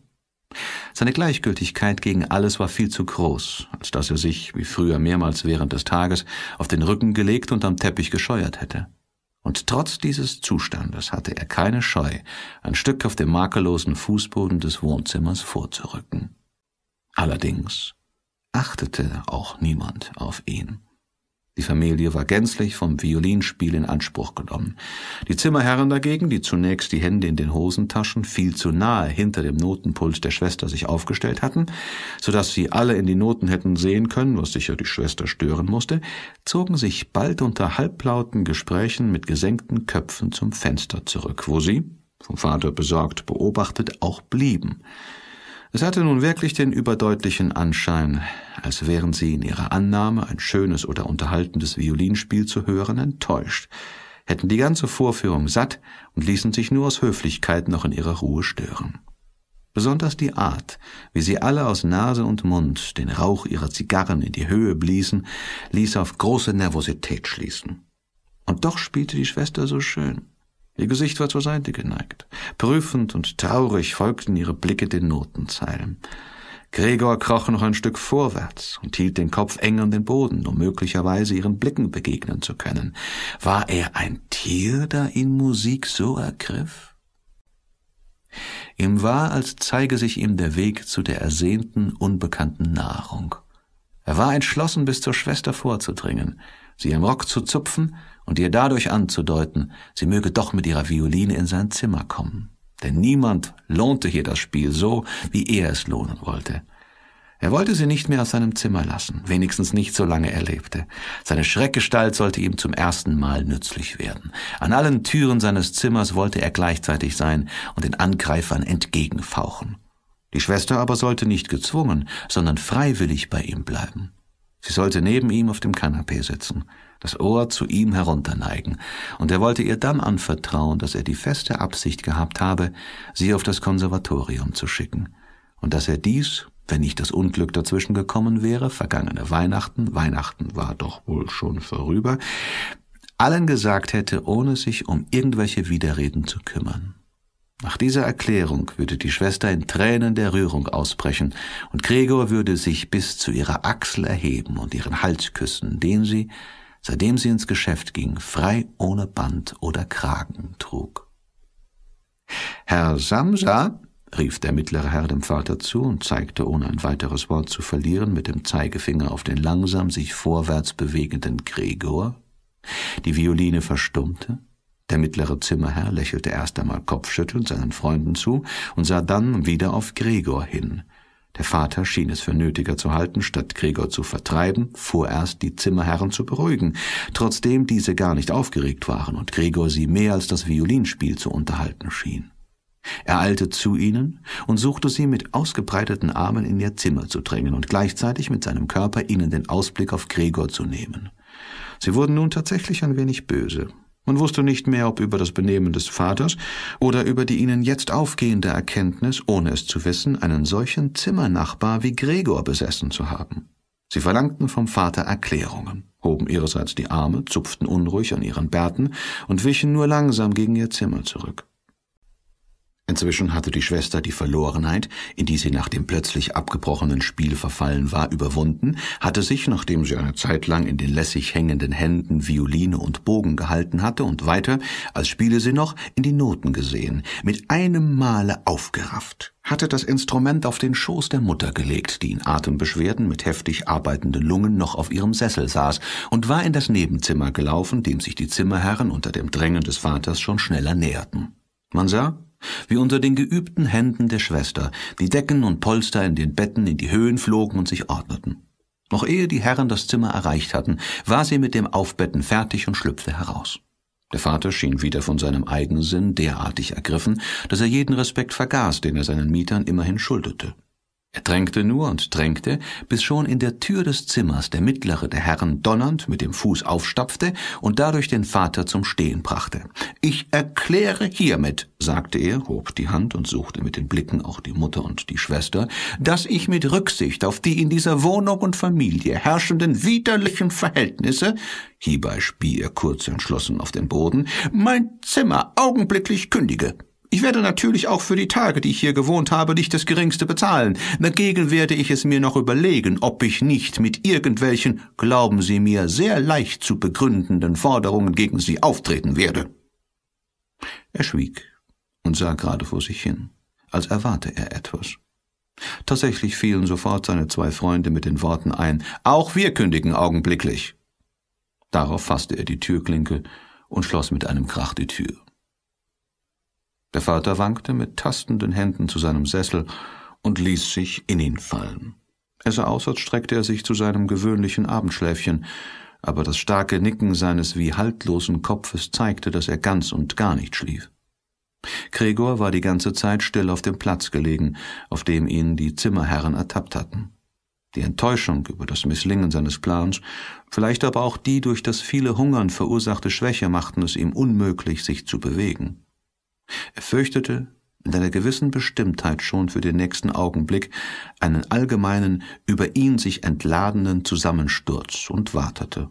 Seine Gleichgültigkeit gegen alles war viel zu groß, als dass er sich, wie früher mehrmals während des Tages, auf den Rücken gelegt und am Teppich gescheuert hätte. Und trotz dieses Zustandes hatte er keine Scheu, ein Stück auf dem makellosen Fußboden des Wohnzimmers vorzurücken. Allerdings achtete auch niemand auf ihn. Die Familie war gänzlich vom Violinspiel in Anspruch genommen. Die Zimmerherren dagegen, die zunächst die Hände in den Hosentaschen viel zu nahe hinter dem Notenpult der Schwester sich aufgestellt hatten, so dass sie alle in die Noten hätten sehen können, was sicher die Schwester stören musste, zogen sich bald unter halblauten Gesprächen mit gesenkten Köpfen zum Fenster zurück, wo sie, vom Vater besorgt beobachtet, auch blieben. Es hatte nun wirklich den überdeutlichen Anschein, als wären sie in ihrer Annahme, ein schönes oder unterhaltendes Violinspiel zu hören, enttäuscht, hätten die ganze Vorführung satt und ließen sich nur aus Höflichkeit noch in ihrer Ruhe stören. Besonders die Art, wie sie alle aus Nase und Mund den Rauch ihrer Zigarren in die Höhe bliesen, ließ auf große Nervosität schließen. Und doch spielte die Schwester so schön. Ihr Gesicht war zur Seite geneigt. Prüfend und traurig folgten ihre Blicke den Notenzeilen. Gregor kroch noch ein Stück vorwärts und hielt den Kopf eng an den Boden, um möglicherweise ihren Blicken begegnen zu können. War er ein Tier, da ihn Musik so ergriff? Ihm war, als zeige sich ihm der Weg zu der ersehnten, unbekannten Nahrung. Er war entschlossen, bis zur Schwester vorzudringen, sie am Rock zu zupfen und ihr dadurch anzudeuten, sie möge doch mit ihrer Violine in sein Zimmer kommen. Denn niemand lohnte hier das Spiel so, wie er es lohnen wollte. Er wollte sie nicht mehr aus seinem Zimmer lassen, wenigstens nicht so lange er lebte. Seine Schreckgestalt sollte ihm zum ersten Mal nützlich werden. An allen Türen seines Zimmers wollte er gleichzeitig sein und den Angreifern entgegenfauchen. Die Schwester aber sollte nicht gezwungen, sondern freiwillig bei ihm bleiben. Sie sollte neben ihm auf dem Kanapee sitzen das Ohr zu ihm herunterneigen, und er wollte ihr dann anvertrauen, dass er die feste Absicht gehabt habe, sie auf das Konservatorium zu schicken, und dass er dies, wenn nicht das Unglück dazwischen gekommen wäre, vergangene Weihnachten, Weihnachten war doch wohl schon vorüber, allen gesagt hätte, ohne sich um irgendwelche Widerreden zu kümmern. Nach dieser Erklärung würde die Schwester in Tränen der Rührung ausbrechen, und Gregor würde sich bis zu ihrer Achsel erheben und ihren Hals küssen, den sie, seitdem sie ins Geschäft ging, frei ohne Band oder Kragen trug. Herr Samsa, rief der mittlere Herr dem Vater zu und zeigte, ohne ein weiteres Wort zu verlieren, mit dem Zeigefinger auf den langsam sich vorwärts bewegenden Gregor. Die Violine verstummte. Der mittlere Zimmerherr lächelte erst einmal kopfschüttelnd seinen Freunden zu und sah dann wieder auf Gregor hin, der Vater schien es für nötiger zu halten, statt Gregor zu vertreiben, vorerst die Zimmerherren zu beruhigen, trotzdem diese gar nicht aufgeregt waren und Gregor sie mehr als das Violinspiel zu unterhalten schien. Er eilte zu ihnen und suchte sie mit ausgebreiteten Armen in ihr Zimmer zu drängen und gleichzeitig mit seinem Körper ihnen den Ausblick auf Gregor zu nehmen. Sie wurden nun tatsächlich ein wenig böse, man wusste nicht mehr, ob über das Benehmen des Vaters oder über die ihnen jetzt aufgehende Erkenntnis, ohne es zu wissen, einen solchen Zimmernachbar wie Gregor besessen zu haben. Sie verlangten vom Vater Erklärungen, hoben ihrerseits die Arme, zupften unruhig an ihren Bärten und wichen nur langsam gegen ihr Zimmer zurück. Inzwischen hatte die Schwester die Verlorenheit, in die sie nach dem plötzlich abgebrochenen Spiel verfallen war, überwunden, hatte sich, nachdem sie eine Zeit lang in den lässig hängenden Händen Violine und Bogen gehalten hatte und weiter, als spiele sie noch, in die Noten gesehen, mit einem Male aufgerafft hatte das Instrument auf den Schoß der Mutter gelegt, die in Atembeschwerden mit heftig arbeitenden Lungen noch auf ihrem Sessel saß, und war in das Nebenzimmer gelaufen, dem sich die Zimmerherren unter dem Drängen des Vaters schon schneller näherten. Man sah, wie unter den geübten Händen der Schwester die Decken und Polster in den Betten in die Höhen flogen und sich ordneten. Noch ehe die Herren das Zimmer erreicht hatten, war sie mit dem Aufbetten fertig und schlüpfte heraus. Der Vater schien wieder von seinem Eigensinn derartig ergriffen, dass er jeden Respekt vergaß, den er seinen Mietern immerhin schuldete. Er drängte nur und drängte, bis schon in der Tür des Zimmers der mittlere der Herren donnernd mit dem Fuß aufstapfte und dadurch den Vater zum Stehen brachte. Ich erkläre hiermit, sagte er, hob die Hand und suchte mit den Blicken auch die Mutter und die Schwester, dass ich mit Rücksicht auf die in dieser Wohnung und Familie herrschenden widerlichen Verhältnisse, hierbei spie er kurz entschlossen auf den Boden, mein Zimmer augenblicklich kündige. Ich werde natürlich auch für die Tage, die ich hier gewohnt habe, nicht das geringste bezahlen. Dagegen werde ich es mir noch überlegen, ob ich nicht mit irgendwelchen, glauben Sie mir, sehr leicht zu begründenden Forderungen gegen Sie auftreten werde. Er schwieg und sah gerade vor sich hin, als erwarte er etwas. Tatsächlich fielen sofort seine zwei Freunde mit den Worten ein Auch wir kündigen augenblicklich. Darauf fasste er die Türklinke und schloss mit einem Krach die Tür. Der Vater wankte mit tastenden Händen zu seinem Sessel und ließ sich in ihn fallen. Er sah aus, als streckte er sich zu seinem gewöhnlichen Abendschläfchen, aber das starke Nicken seines wie haltlosen Kopfes zeigte, dass er ganz und gar nicht schlief. Gregor war die ganze Zeit still auf dem Platz gelegen, auf dem ihn die Zimmerherren ertappt hatten. Die Enttäuschung über das Misslingen seines Plans, vielleicht aber auch die durch das viele Hungern verursachte Schwäche machten es ihm unmöglich, sich zu bewegen. Er fürchtete, in einer gewissen Bestimmtheit schon für den nächsten Augenblick, einen allgemeinen, über ihn sich entladenden Zusammensturz und wartete.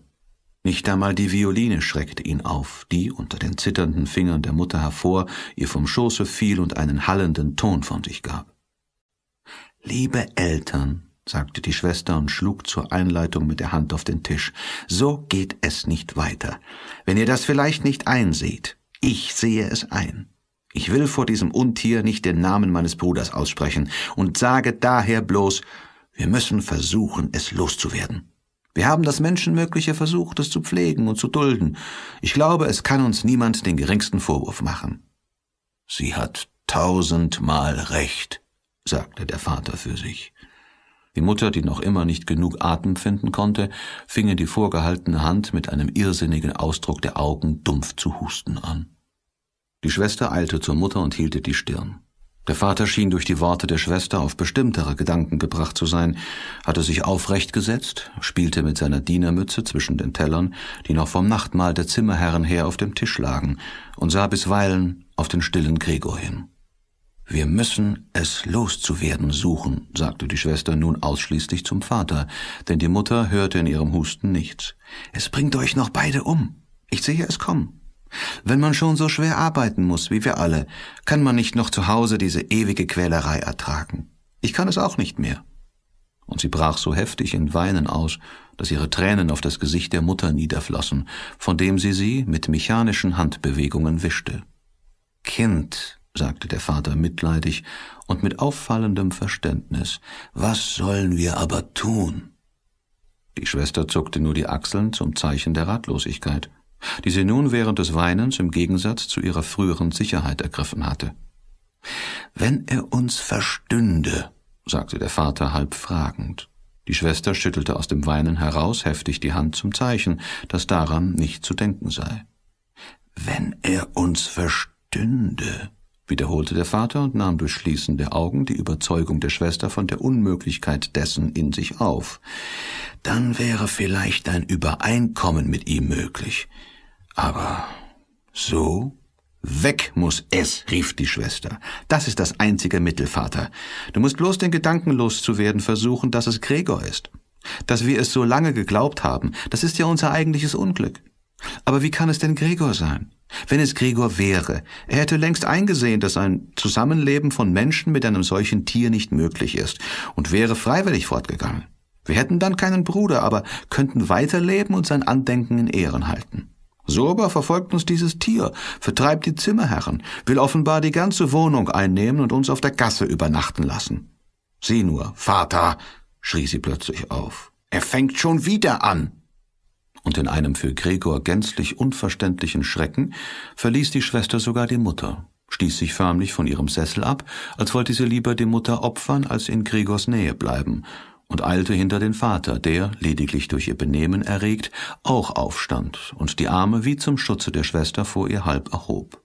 Nicht einmal die Violine schreckte ihn auf, die unter den zitternden Fingern der Mutter hervor ihr vom Schoße fiel und einen hallenden Ton von sich gab. Liebe Eltern, sagte die Schwester und schlug zur Einleitung mit der Hand auf den Tisch, so geht es nicht weiter. Wenn ihr das vielleicht nicht einseht, ich sehe es ein. Ich will vor diesem Untier nicht den Namen meines Bruders aussprechen und sage daher bloß, wir müssen versuchen, es loszuwerden. Wir haben das Menschenmögliche versucht, es zu pflegen und zu dulden. Ich glaube, es kann uns niemand den geringsten Vorwurf machen. Sie hat tausendmal recht, sagte der Vater für sich. Die Mutter, die noch immer nicht genug Atem finden konnte, fing die vorgehaltene Hand mit einem irrsinnigen Ausdruck der Augen dumpf zu husten an. Die Schwester eilte zur Mutter und hielt ihr die Stirn. Der Vater schien durch die Worte der Schwester auf bestimmtere Gedanken gebracht zu sein, hatte sich aufrecht gesetzt, spielte mit seiner Dienermütze zwischen den Tellern, die noch vom Nachtmahl der Zimmerherren her auf dem Tisch lagen, und sah bisweilen auf den stillen Gregor hin. Wir müssen es loszuwerden suchen, sagte die Schwester nun ausschließlich zum Vater, denn die Mutter hörte in ihrem Husten nichts. Es bringt euch noch beide um. Ich sehe es kommen. Wenn man schon so schwer arbeiten muss, wie wir alle, kann man nicht noch zu Hause diese ewige Quälerei ertragen. Ich kann es auch nicht mehr. Und sie brach so heftig in Weinen aus, dass ihre Tränen auf das Gesicht der Mutter niederflossen, von dem sie sie mit mechanischen Handbewegungen wischte. Kind, sagte der Vater mitleidig und mit auffallendem Verständnis, was sollen wir aber tun? Die Schwester zuckte nur die Achseln zum Zeichen der Ratlosigkeit die sie nun während des Weinens im Gegensatz zu ihrer früheren Sicherheit ergriffen hatte. Wenn er uns verstünde, sagte der Vater halb fragend. Die Schwester schüttelte aus dem Weinen heraus heftig die Hand zum Zeichen, dass daran nicht zu denken sei. Wenn er uns verstünde, wiederholte der Vater und nahm durch Schließen der Augen die Überzeugung der Schwester von der Unmöglichkeit dessen in sich auf. Dann wäre vielleicht ein Übereinkommen mit ihm möglich. Aber so? Weg muss es, rief die Schwester. Das ist das einzige Mittel, Vater. Du musst bloß den Gedanken loszuwerden versuchen, dass es Gregor ist. Dass wir es so lange geglaubt haben, das ist ja unser eigentliches Unglück. Aber wie kann es denn Gregor sein? Wenn es Gregor wäre, er hätte längst eingesehen, dass ein Zusammenleben von Menschen mit einem solchen Tier nicht möglich ist und wäre freiwillig fortgegangen. Wir hätten dann keinen Bruder, aber könnten weiterleben und sein Andenken in Ehren halten. So aber verfolgt uns dieses Tier, vertreibt die Zimmerherren, will offenbar die ganze Wohnung einnehmen und uns auf der Gasse übernachten lassen. Sieh nur, Vater, schrie sie plötzlich auf. Er fängt schon wieder an. Und in einem für Gregor gänzlich unverständlichen Schrecken verließ die Schwester sogar die Mutter, stieß sich förmlich von ihrem Sessel ab, als wollte sie lieber die Mutter opfern, als in Gregors Nähe bleiben, und eilte hinter den Vater, der, lediglich durch ihr Benehmen erregt, auch aufstand und die Arme wie zum Schutze der Schwester vor ihr halb erhob.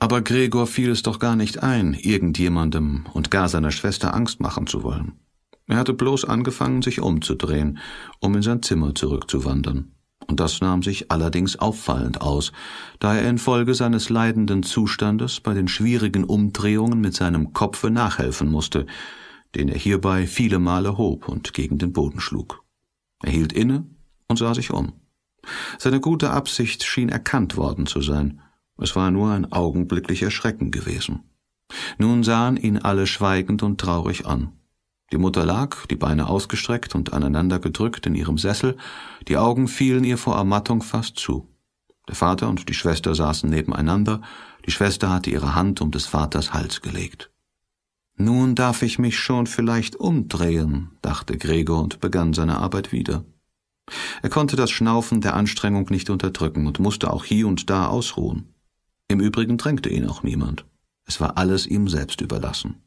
Aber Gregor fiel es doch gar nicht ein, irgendjemandem und gar seiner Schwester Angst machen zu wollen. Er hatte bloß angefangen, sich umzudrehen, um in sein Zimmer zurückzuwandern. Und das nahm sich allerdings auffallend aus, da er infolge seines leidenden Zustandes bei den schwierigen Umdrehungen mit seinem Kopfe nachhelfen musste, den er hierbei viele Male hob und gegen den Boden schlug. Er hielt inne und sah sich um. Seine gute Absicht schien erkannt worden zu sein, es war nur ein augenblicklicher Schrecken gewesen. Nun sahen ihn alle schweigend und traurig an. Die Mutter lag, die Beine ausgestreckt und aneinander gedrückt in ihrem Sessel, die Augen fielen ihr vor Ermattung fast zu. Der Vater und die Schwester saßen nebeneinander, die Schwester hatte ihre Hand um des Vaters Hals gelegt. Nun darf ich mich schon vielleicht umdrehen, dachte Gregor und begann seine Arbeit wieder. Er konnte das Schnaufen der Anstrengung nicht unterdrücken und musste auch hier und da ausruhen. Im Übrigen drängte ihn auch niemand. Es war alles ihm selbst überlassen.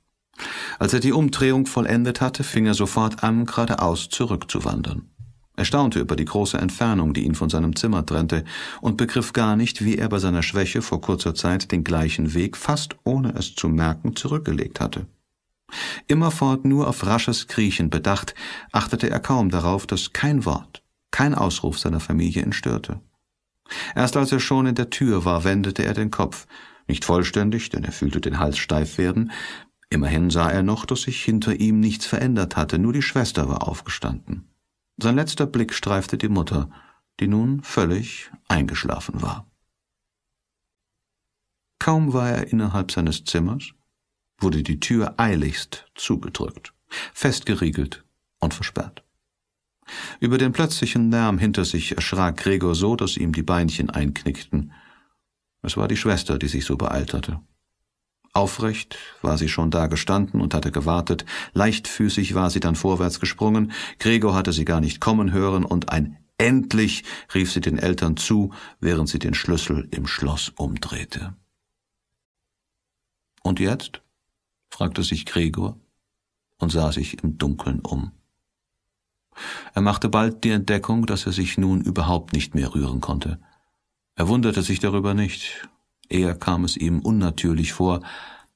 Als er die Umdrehung vollendet hatte, fing er sofort an, geradeaus zurückzuwandern. Er staunte über die große Entfernung, die ihn von seinem Zimmer trennte, und begriff gar nicht, wie er bei seiner Schwäche vor kurzer Zeit den gleichen Weg fast ohne es zu merken zurückgelegt hatte. Immerfort nur auf rasches Kriechen bedacht, achtete er kaum darauf, dass kein Wort, kein Ausruf seiner Familie ihn störte. Erst als er schon in der Tür war, wendete er den Kopf. Nicht vollständig, denn er fühlte den Hals steif werden. Immerhin sah er noch, dass sich hinter ihm nichts verändert hatte, nur die Schwester war aufgestanden. Sein letzter Blick streifte die Mutter, die nun völlig eingeschlafen war. Kaum war er innerhalb seines Zimmers, wurde die Tür eiligst zugedrückt, festgeriegelt und versperrt. Über den plötzlichen Lärm hinter sich erschrak Gregor so, dass ihm die Beinchen einknickten. Es war die Schwester, die sich so beeilt hatte. Aufrecht war sie schon da gestanden und hatte gewartet, leichtfüßig war sie dann vorwärts gesprungen, Gregor hatte sie gar nicht kommen hören und ein Endlich rief sie den Eltern zu, während sie den Schlüssel im Schloss umdrehte. Und jetzt? fragte sich Gregor und sah sich im Dunkeln um. Er machte bald die Entdeckung, dass er sich nun überhaupt nicht mehr rühren konnte. Er wunderte sich darüber nicht. Eher kam es ihm unnatürlich vor,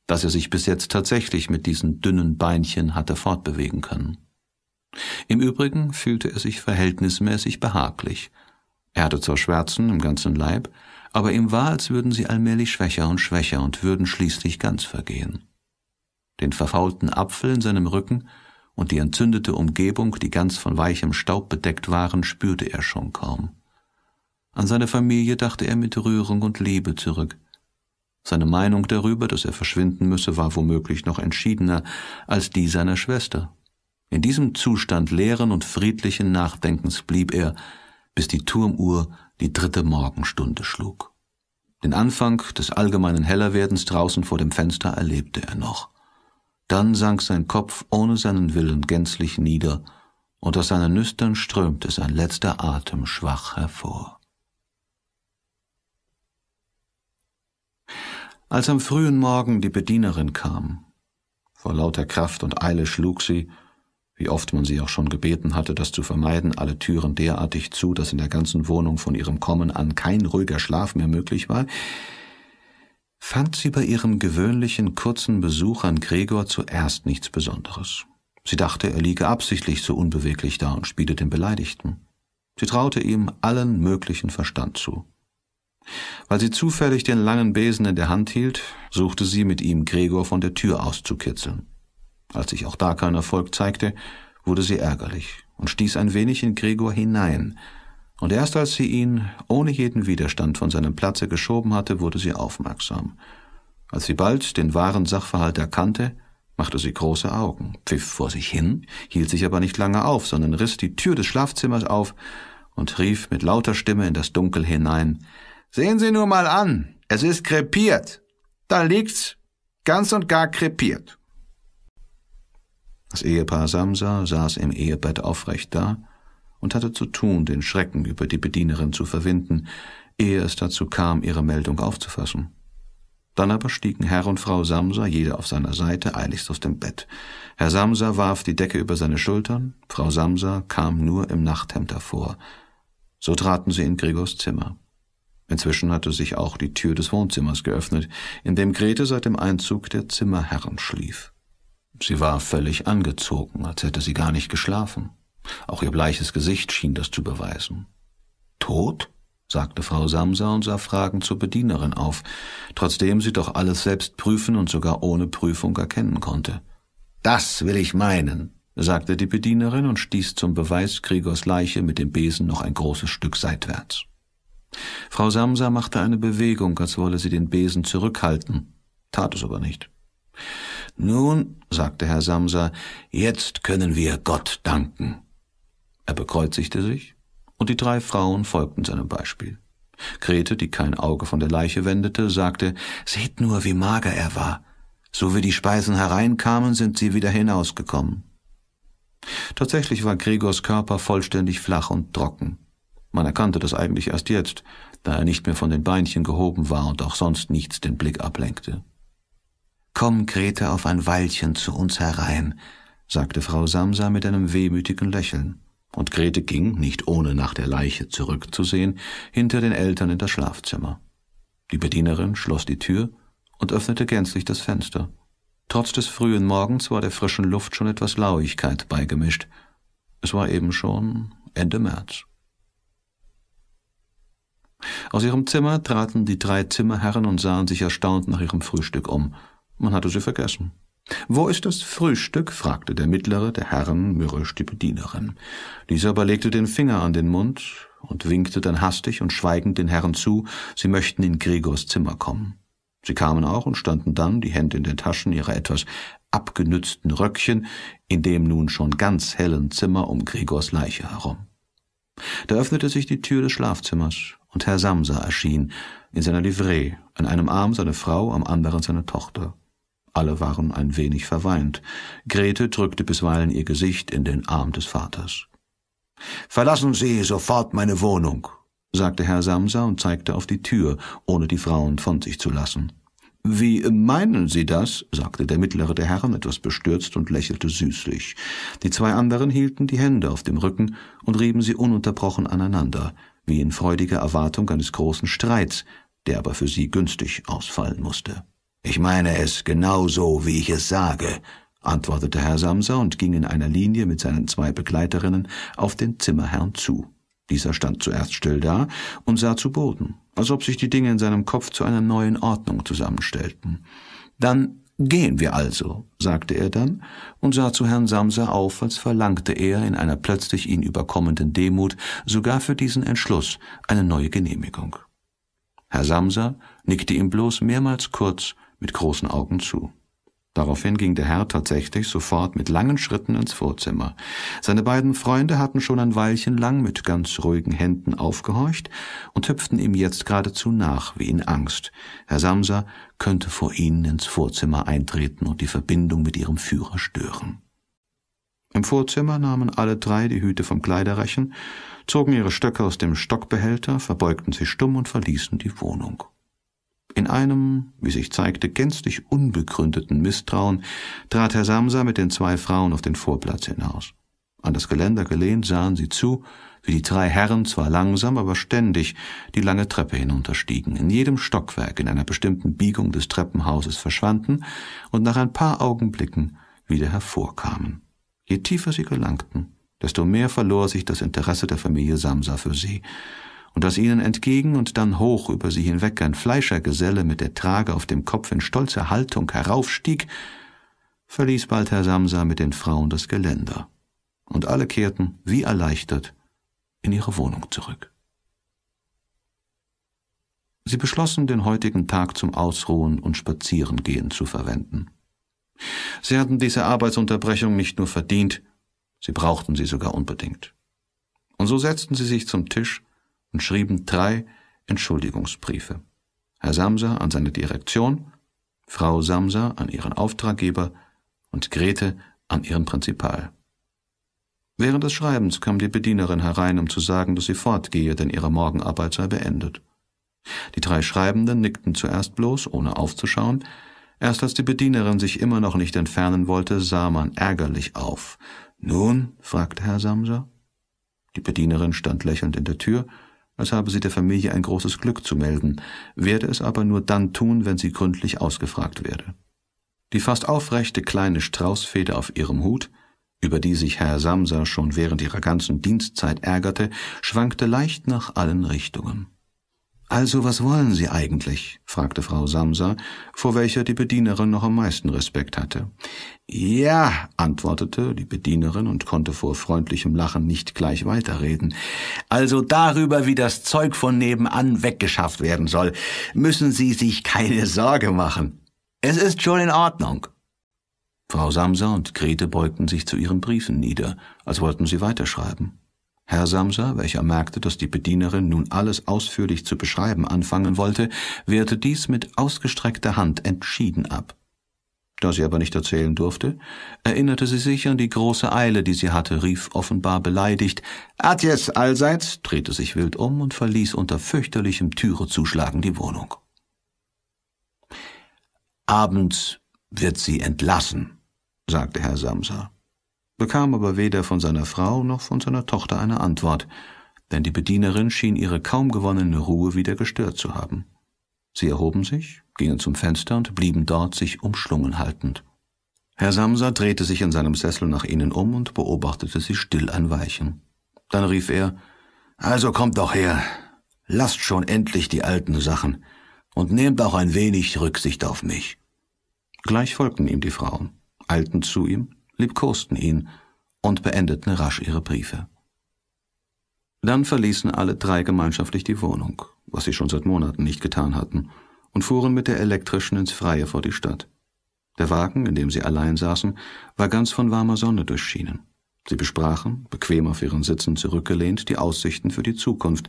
dass er sich bis jetzt tatsächlich mit diesen dünnen Beinchen hatte fortbewegen können. Im Übrigen fühlte er sich verhältnismäßig behaglich. Er hatte zwar Schwärzen im ganzen Leib, aber ihm war, als würden sie allmählich schwächer und schwächer und würden schließlich ganz vergehen den verfaulten Apfel in seinem Rücken und die entzündete Umgebung, die ganz von weichem Staub bedeckt waren, spürte er schon kaum. An seine Familie dachte er mit Rührung und Liebe zurück. Seine Meinung darüber, dass er verschwinden müsse, war womöglich noch entschiedener als die seiner Schwester. In diesem Zustand leeren und friedlichen Nachdenkens blieb er, bis die Turmuhr die dritte Morgenstunde schlug. Den Anfang des allgemeinen Hellerwerdens draußen vor dem Fenster erlebte er noch. Dann sank sein Kopf ohne seinen Willen gänzlich nieder, und aus seinen Nüstern strömte sein letzter Atem schwach hervor. Als am frühen Morgen die Bedienerin kam, vor lauter Kraft und Eile schlug sie, wie oft man sie auch schon gebeten hatte, das zu vermeiden, alle Türen derartig zu, dass in der ganzen Wohnung von ihrem Kommen an kein ruhiger Schlaf mehr möglich war, fand sie bei ihrem gewöhnlichen kurzen Besuch an Gregor zuerst nichts Besonderes. Sie dachte, er liege absichtlich so unbeweglich da und spiele den Beleidigten. Sie traute ihm allen möglichen Verstand zu. Weil sie zufällig den langen Besen in der Hand hielt, suchte sie mit ihm Gregor von der Tür auszukitzeln. Als sich auch da kein Erfolg zeigte, wurde sie ärgerlich und stieß ein wenig in Gregor hinein, und erst als sie ihn ohne jeden Widerstand von seinem Platze geschoben hatte, wurde sie aufmerksam. Als sie bald den wahren Sachverhalt erkannte, machte sie große Augen, pfiff vor sich hin, hielt sich aber nicht lange auf, sondern riss die Tür des Schlafzimmers auf und rief mit lauter Stimme in das Dunkel hinein Sehen Sie nur mal an, es ist krepiert. Da liegt's ganz und gar krepiert. Das Ehepaar Samsa saß im Ehebett aufrecht da, und hatte zu tun, den Schrecken über die Bedienerin zu verwinden, ehe es dazu kam, ihre Meldung aufzufassen. Dann aber stiegen Herr und Frau Samsa, jeder auf seiner Seite, eiligst aus dem Bett. Herr Samsa warf die Decke über seine Schultern, Frau Samsa kam nur im Nachthemd hervor. So traten sie in Gregors Zimmer. Inzwischen hatte sich auch die Tür des Wohnzimmers geöffnet, in dem Grete seit dem Einzug der Zimmerherren schlief. Sie war völlig angezogen, als hätte sie gar nicht geschlafen. Auch ihr bleiches Gesicht schien das zu beweisen. Tot? sagte Frau Samsa und sah fragend zur Bedienerin auf, trotzdem sie doch alles selbst prüfen und sogar ohne Prüfung erkennen konnte. Das will ich meinen, sagte die Bedienerin und stieß zum Beweis Gregors Leiche mit dem Besen noch ein großes Stück seitwärts. Frau Samsa machte eine Bewegung, als wolle sie den Besen zurückhalten, tat es aber nicht. Nun, sagte Herr Samsa, jetzt können wir Gott danken. Er bekreuzigte sich, und die drei Frauen folgten seinem Beispiel. Grete, die kein Auge von der Leiche wendete, sagte, Seht nur, wie mager er war. So wie die Speisen hereinkamen, sind sie wieder hinausgekommen. Tatsächlich war Gregors Körper vollständig flach und trocken. Man erkannte das eigentlich erst jetzt, da er nicht mehr von den Beinchen gehoben war und auch sonst nichts den Blick ablenkte. Komm, Grete, auf ein Weilchen zu uns herein, sagte Frau Samsa mit einem wehmütigen Lächeln und Grete ging, nicht ohne nach der Leiche zurückzusehen, hinter den Eltern in das Schlafzimmer. Die Bedienerin schloss die Tür und öffnete gänzlich das Fenster. Trotz des frühen Morgens war der frischen Luft schon etwas Lauigkeit beigemischt. Es war eben schon Ende März. Aus ihrem Zimmer traten die drei Zimmerherren und sahen sich erstaunt nach ihrem Frühstück um. Man hatte sie vergessen. Wo ist das Frühstück? fragte der mittlere der Herren mürrisch die Bedienerin. Dieser aber legte den Finger an den Mund und winkte dann hastig und schweigend den Herren zu, sie möchten in Gregors Zimmer kommen. Sie kamen auch und standen dann, die Hände in den Taschen ihrer etwas abgenützten Röckchen, in dem nun schon ganz hellen Zimmer um Gregors Leiche herum. Da öffnete sich die Tür des Schlafzimmers und Herr Samsa erschien, in seiner Livree, an einem Arm seine Frau, am anderen seine Tochter. Alle waren ein wenig verweint. Grete drückte bisweilen ihr Gesicht in den Arm des Vaters. Verlassen Sie sofort meine Wohnung, sagte Herr Samsa und zeigte auf die Tür, ohne die Frauen von sich zu lassen. Wie meinen Sie das? sagte der mittlere der Herren etwas bestürzt und lächelte süßlich. Die zwei anderen hielten die Hände auf dem Rücken und rieben sie ununterbrochen aneinander, wie in freudiger Erwartung eines großen Streits, der aber für sie günstig ausfallen musste. Ich meine es genau so, wie ich es sage, antwortete Herr Samsa und ging in einer Linie mit seinen zwei Begleiterinnen auf den Zimmerherrn zu. Dieser stand zuerst still da und sah zu Boden, als ob sich die Dinge in seinem Kopf zu einer neuen Ordnung zusammenstellten. Dann gehen wir also, sagte er dann und sah zu Herrn Samsa auf, als verlangte er in einer plötzlich ihn überkommenden Demut sogar für diesen Entschluss eine neue Genehmigung. Herr Samsa nickte ihm bloß mehrmals kurz mit großen Augen zu. Daraufhin ging der Herr tatsächlich sofort mit langen Schritten ins Vorzimmer. Seine beiden Freunde hatten schon ein Weilchen lang mit ganz ruhigen Händen aufgehorcht und hüpften ihm jetzt geradezu nach, wie in Angst. Herr Samsa könnte vor ihnen ins Vorzimmer eintreten und die Verbindung mit ihrem Führer stören. Im Vorzimmer nahmen alle drei die Hüte vom Kleiderrechen, zogen ihre Stöcke aus dem Stockbehälter, verbeugten sie stumm und verließen die Wohnung. In einem, wie sich zeigte, gänzlich unbegründeten Misstrauen trat Herr Samsa mit den zwei Frauen auf den Vorplatz hinaus. An das Geländer gelehnt sahen sie zu, wie die drei Herren zwar langsam, aber ständig die lange Treppe hinunterstiegen, in jedem Stockwerk in einer bestimmten Biegung des Treppenhauses verschwanden und nach ein paar Augenblicken wieder hervorkamen. Je tiefer sie gelangten, desto mehr verlor sich das Interesse der Familie Samsa für sie, und das ihnen entgegen und dann hoch über sie hinweg ein Fleischergeselle mit der Trage auf dem Kopf in stolzer Haltung heraufstieg, verließ bald Herr Samsa mit den Frauen das Geländer, und alle kehrten, wie erleichtert, in ihre Wohnung zurück. Sie beschlossen, den heutigen Tag zum Ausruhen und Spazierengehen zu verwenden. Sie hatten diese Arbeitsunterbrechung nicht nur verdient, sie brauchten sie sogar unbedingt. Und so setzten sie sich zum Tisch und schrieben drei Entschuldigungsbriefe. Herr Samsa an seine Direktion, Frau Samsa an ihren Auftraggeber und Grete an ihren Prinzipal. Während des Schreibens kam die Bedienerin herein, um zu sagen, dass sie fortgehe, denn ihre Morgenarbeit sei beendet. Die drei Schreibenden nickten zuerst bloß, ohne aufzuschauen. Erst als die Bedienerin sich immer noch nicht entfernen wollte, sah man ärgerlich auf. Nun? fragte Herr Samsa. Die Bedienerin stand lächelnd in der Tür als habe sie der Familie ein großes Glück zu melden, werde es aber nur dann tun, wenn sie gründlich ausgefragt werde. Die fast aufrechte kleine Straußfeder auf ihrem Hut, über die sich Herr Samsa schon während ihrer ganzen Dienstzeit ärgerte, schwankte leicht nach allen Richtungen. Also was wollen Sie eigentlich? fragte Frau Samsa, vor welcher die Bedienerin noch am meisten Respekt hatte. Ja, antwortete die Bedienerin und konnte vor freundlichem Lachen nicht gleich weiterreden. Also darüber, wie das Zeug von nebenan weggeschafft werden soll, müssen Sie sich keine Sorge machen. Es ist schon in Ordnung. Frau Samsa und Grete beugten sich zu ihren Briefen nieder, als wollten sie weiterschreiben. Herr Samsa, welcher merkte, dass die Bedienerin nun alles ausführlich zu beschreiben anfangen wollte, wehrte dies mit ausgestreckter Hand entschieden ab. Da sie aber nicht erzählen durfte, erinnerte sie sich an die große Eile, die sie hatte, rief offenbar beleidigt Atjes allseits, drehte sich wild um und verließ unter fürchterlichem Türezuschlagen die Wohnung. Abends wird sie entlassen, sagte Herr Samsa bekam aber weder von seiner Frau noch von seiner Tochter eine Antwort, denn die Bedienerin schien ihre kaum gewonnene Ruhe wieder gestört zu haben. Sie erhoben sich, gingen zum Fenster und blieben dort sich umschlungen haltend. Herr Samsa drehte sich in seinem Sessel nach ihnen um und beobachtete sie still ein Weichen. Dann rief er Also kommt doch her, lasst schon endlich die alten Sachen und nehmt auch ein wenig Rücksicht auf mich. Gleich folgten ihm die Frauen, eilten zu ihm, liebkosten ihn und beendeten rasch ihre Briefe. Dann verließen alle drei gemeinschaftlich die Wohnung, was sie schon seit Monaten nicht getan hatten, und fuhren mit der elektrischen ins Freie vor die Stadt. Der Wagen, in dem sie allein saßen, war ganz von warmer Sonne durchschienen. Sie besprachen, bequem auf ihren Sitzen zurückgelehnt, die Aussichten für die Zukunft,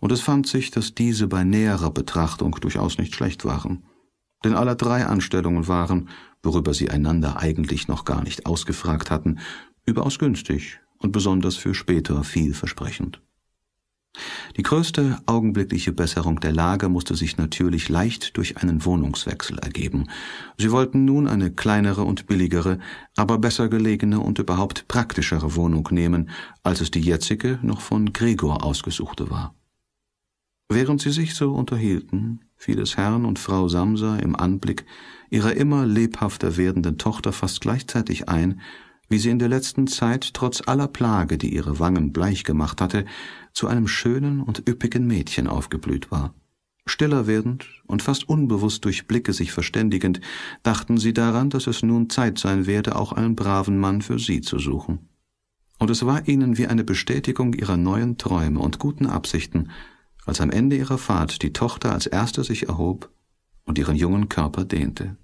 und es fand sich, dass diese bei näherer Betrachtung durchaus nicht schlecht waren. Denn aller drei Anstellungen waren, worüber sie einander eigentlich noch gar nicht ausgefragt hatten, überaus günstig und besonders für später vielversprechend. Die größte augenblickliche Besserung der Lage musste sich natürlich leicht durch einen Wohnungswechsel ergeben. Sie wollten nun eine kleinere und billigere, aber besser gelegene und überhaupt praktischere Wohnung nehmen, als es die jetzige noch von Gregor ausgesuchte war. Während sie sich so unterhielten, fiel es Herrn und Frau Samsa im Anblick ihrer immer lebhafter werdenden Tochter fast gleichzeitig ein, wie sie in der letzten Zeit trotz aller Plage, die ihre Wangen bleich gemacht hatte, zu einem schönen und üppigen Mädchen aufgeblüht war. Stiller werdend und fast unbewusst durch Blicke sich verständigend, dachten sie daran, dass es nun Zeit sein werde, auch einen braven Mann für sie zu suchen. Und es war ihnen wie eine Bestätigung ihrer neuen Träume und guten Absichten, als am Ende ihrer Fahrt die Tochter als erste sich erhob und ihren jungen Körper dehnte.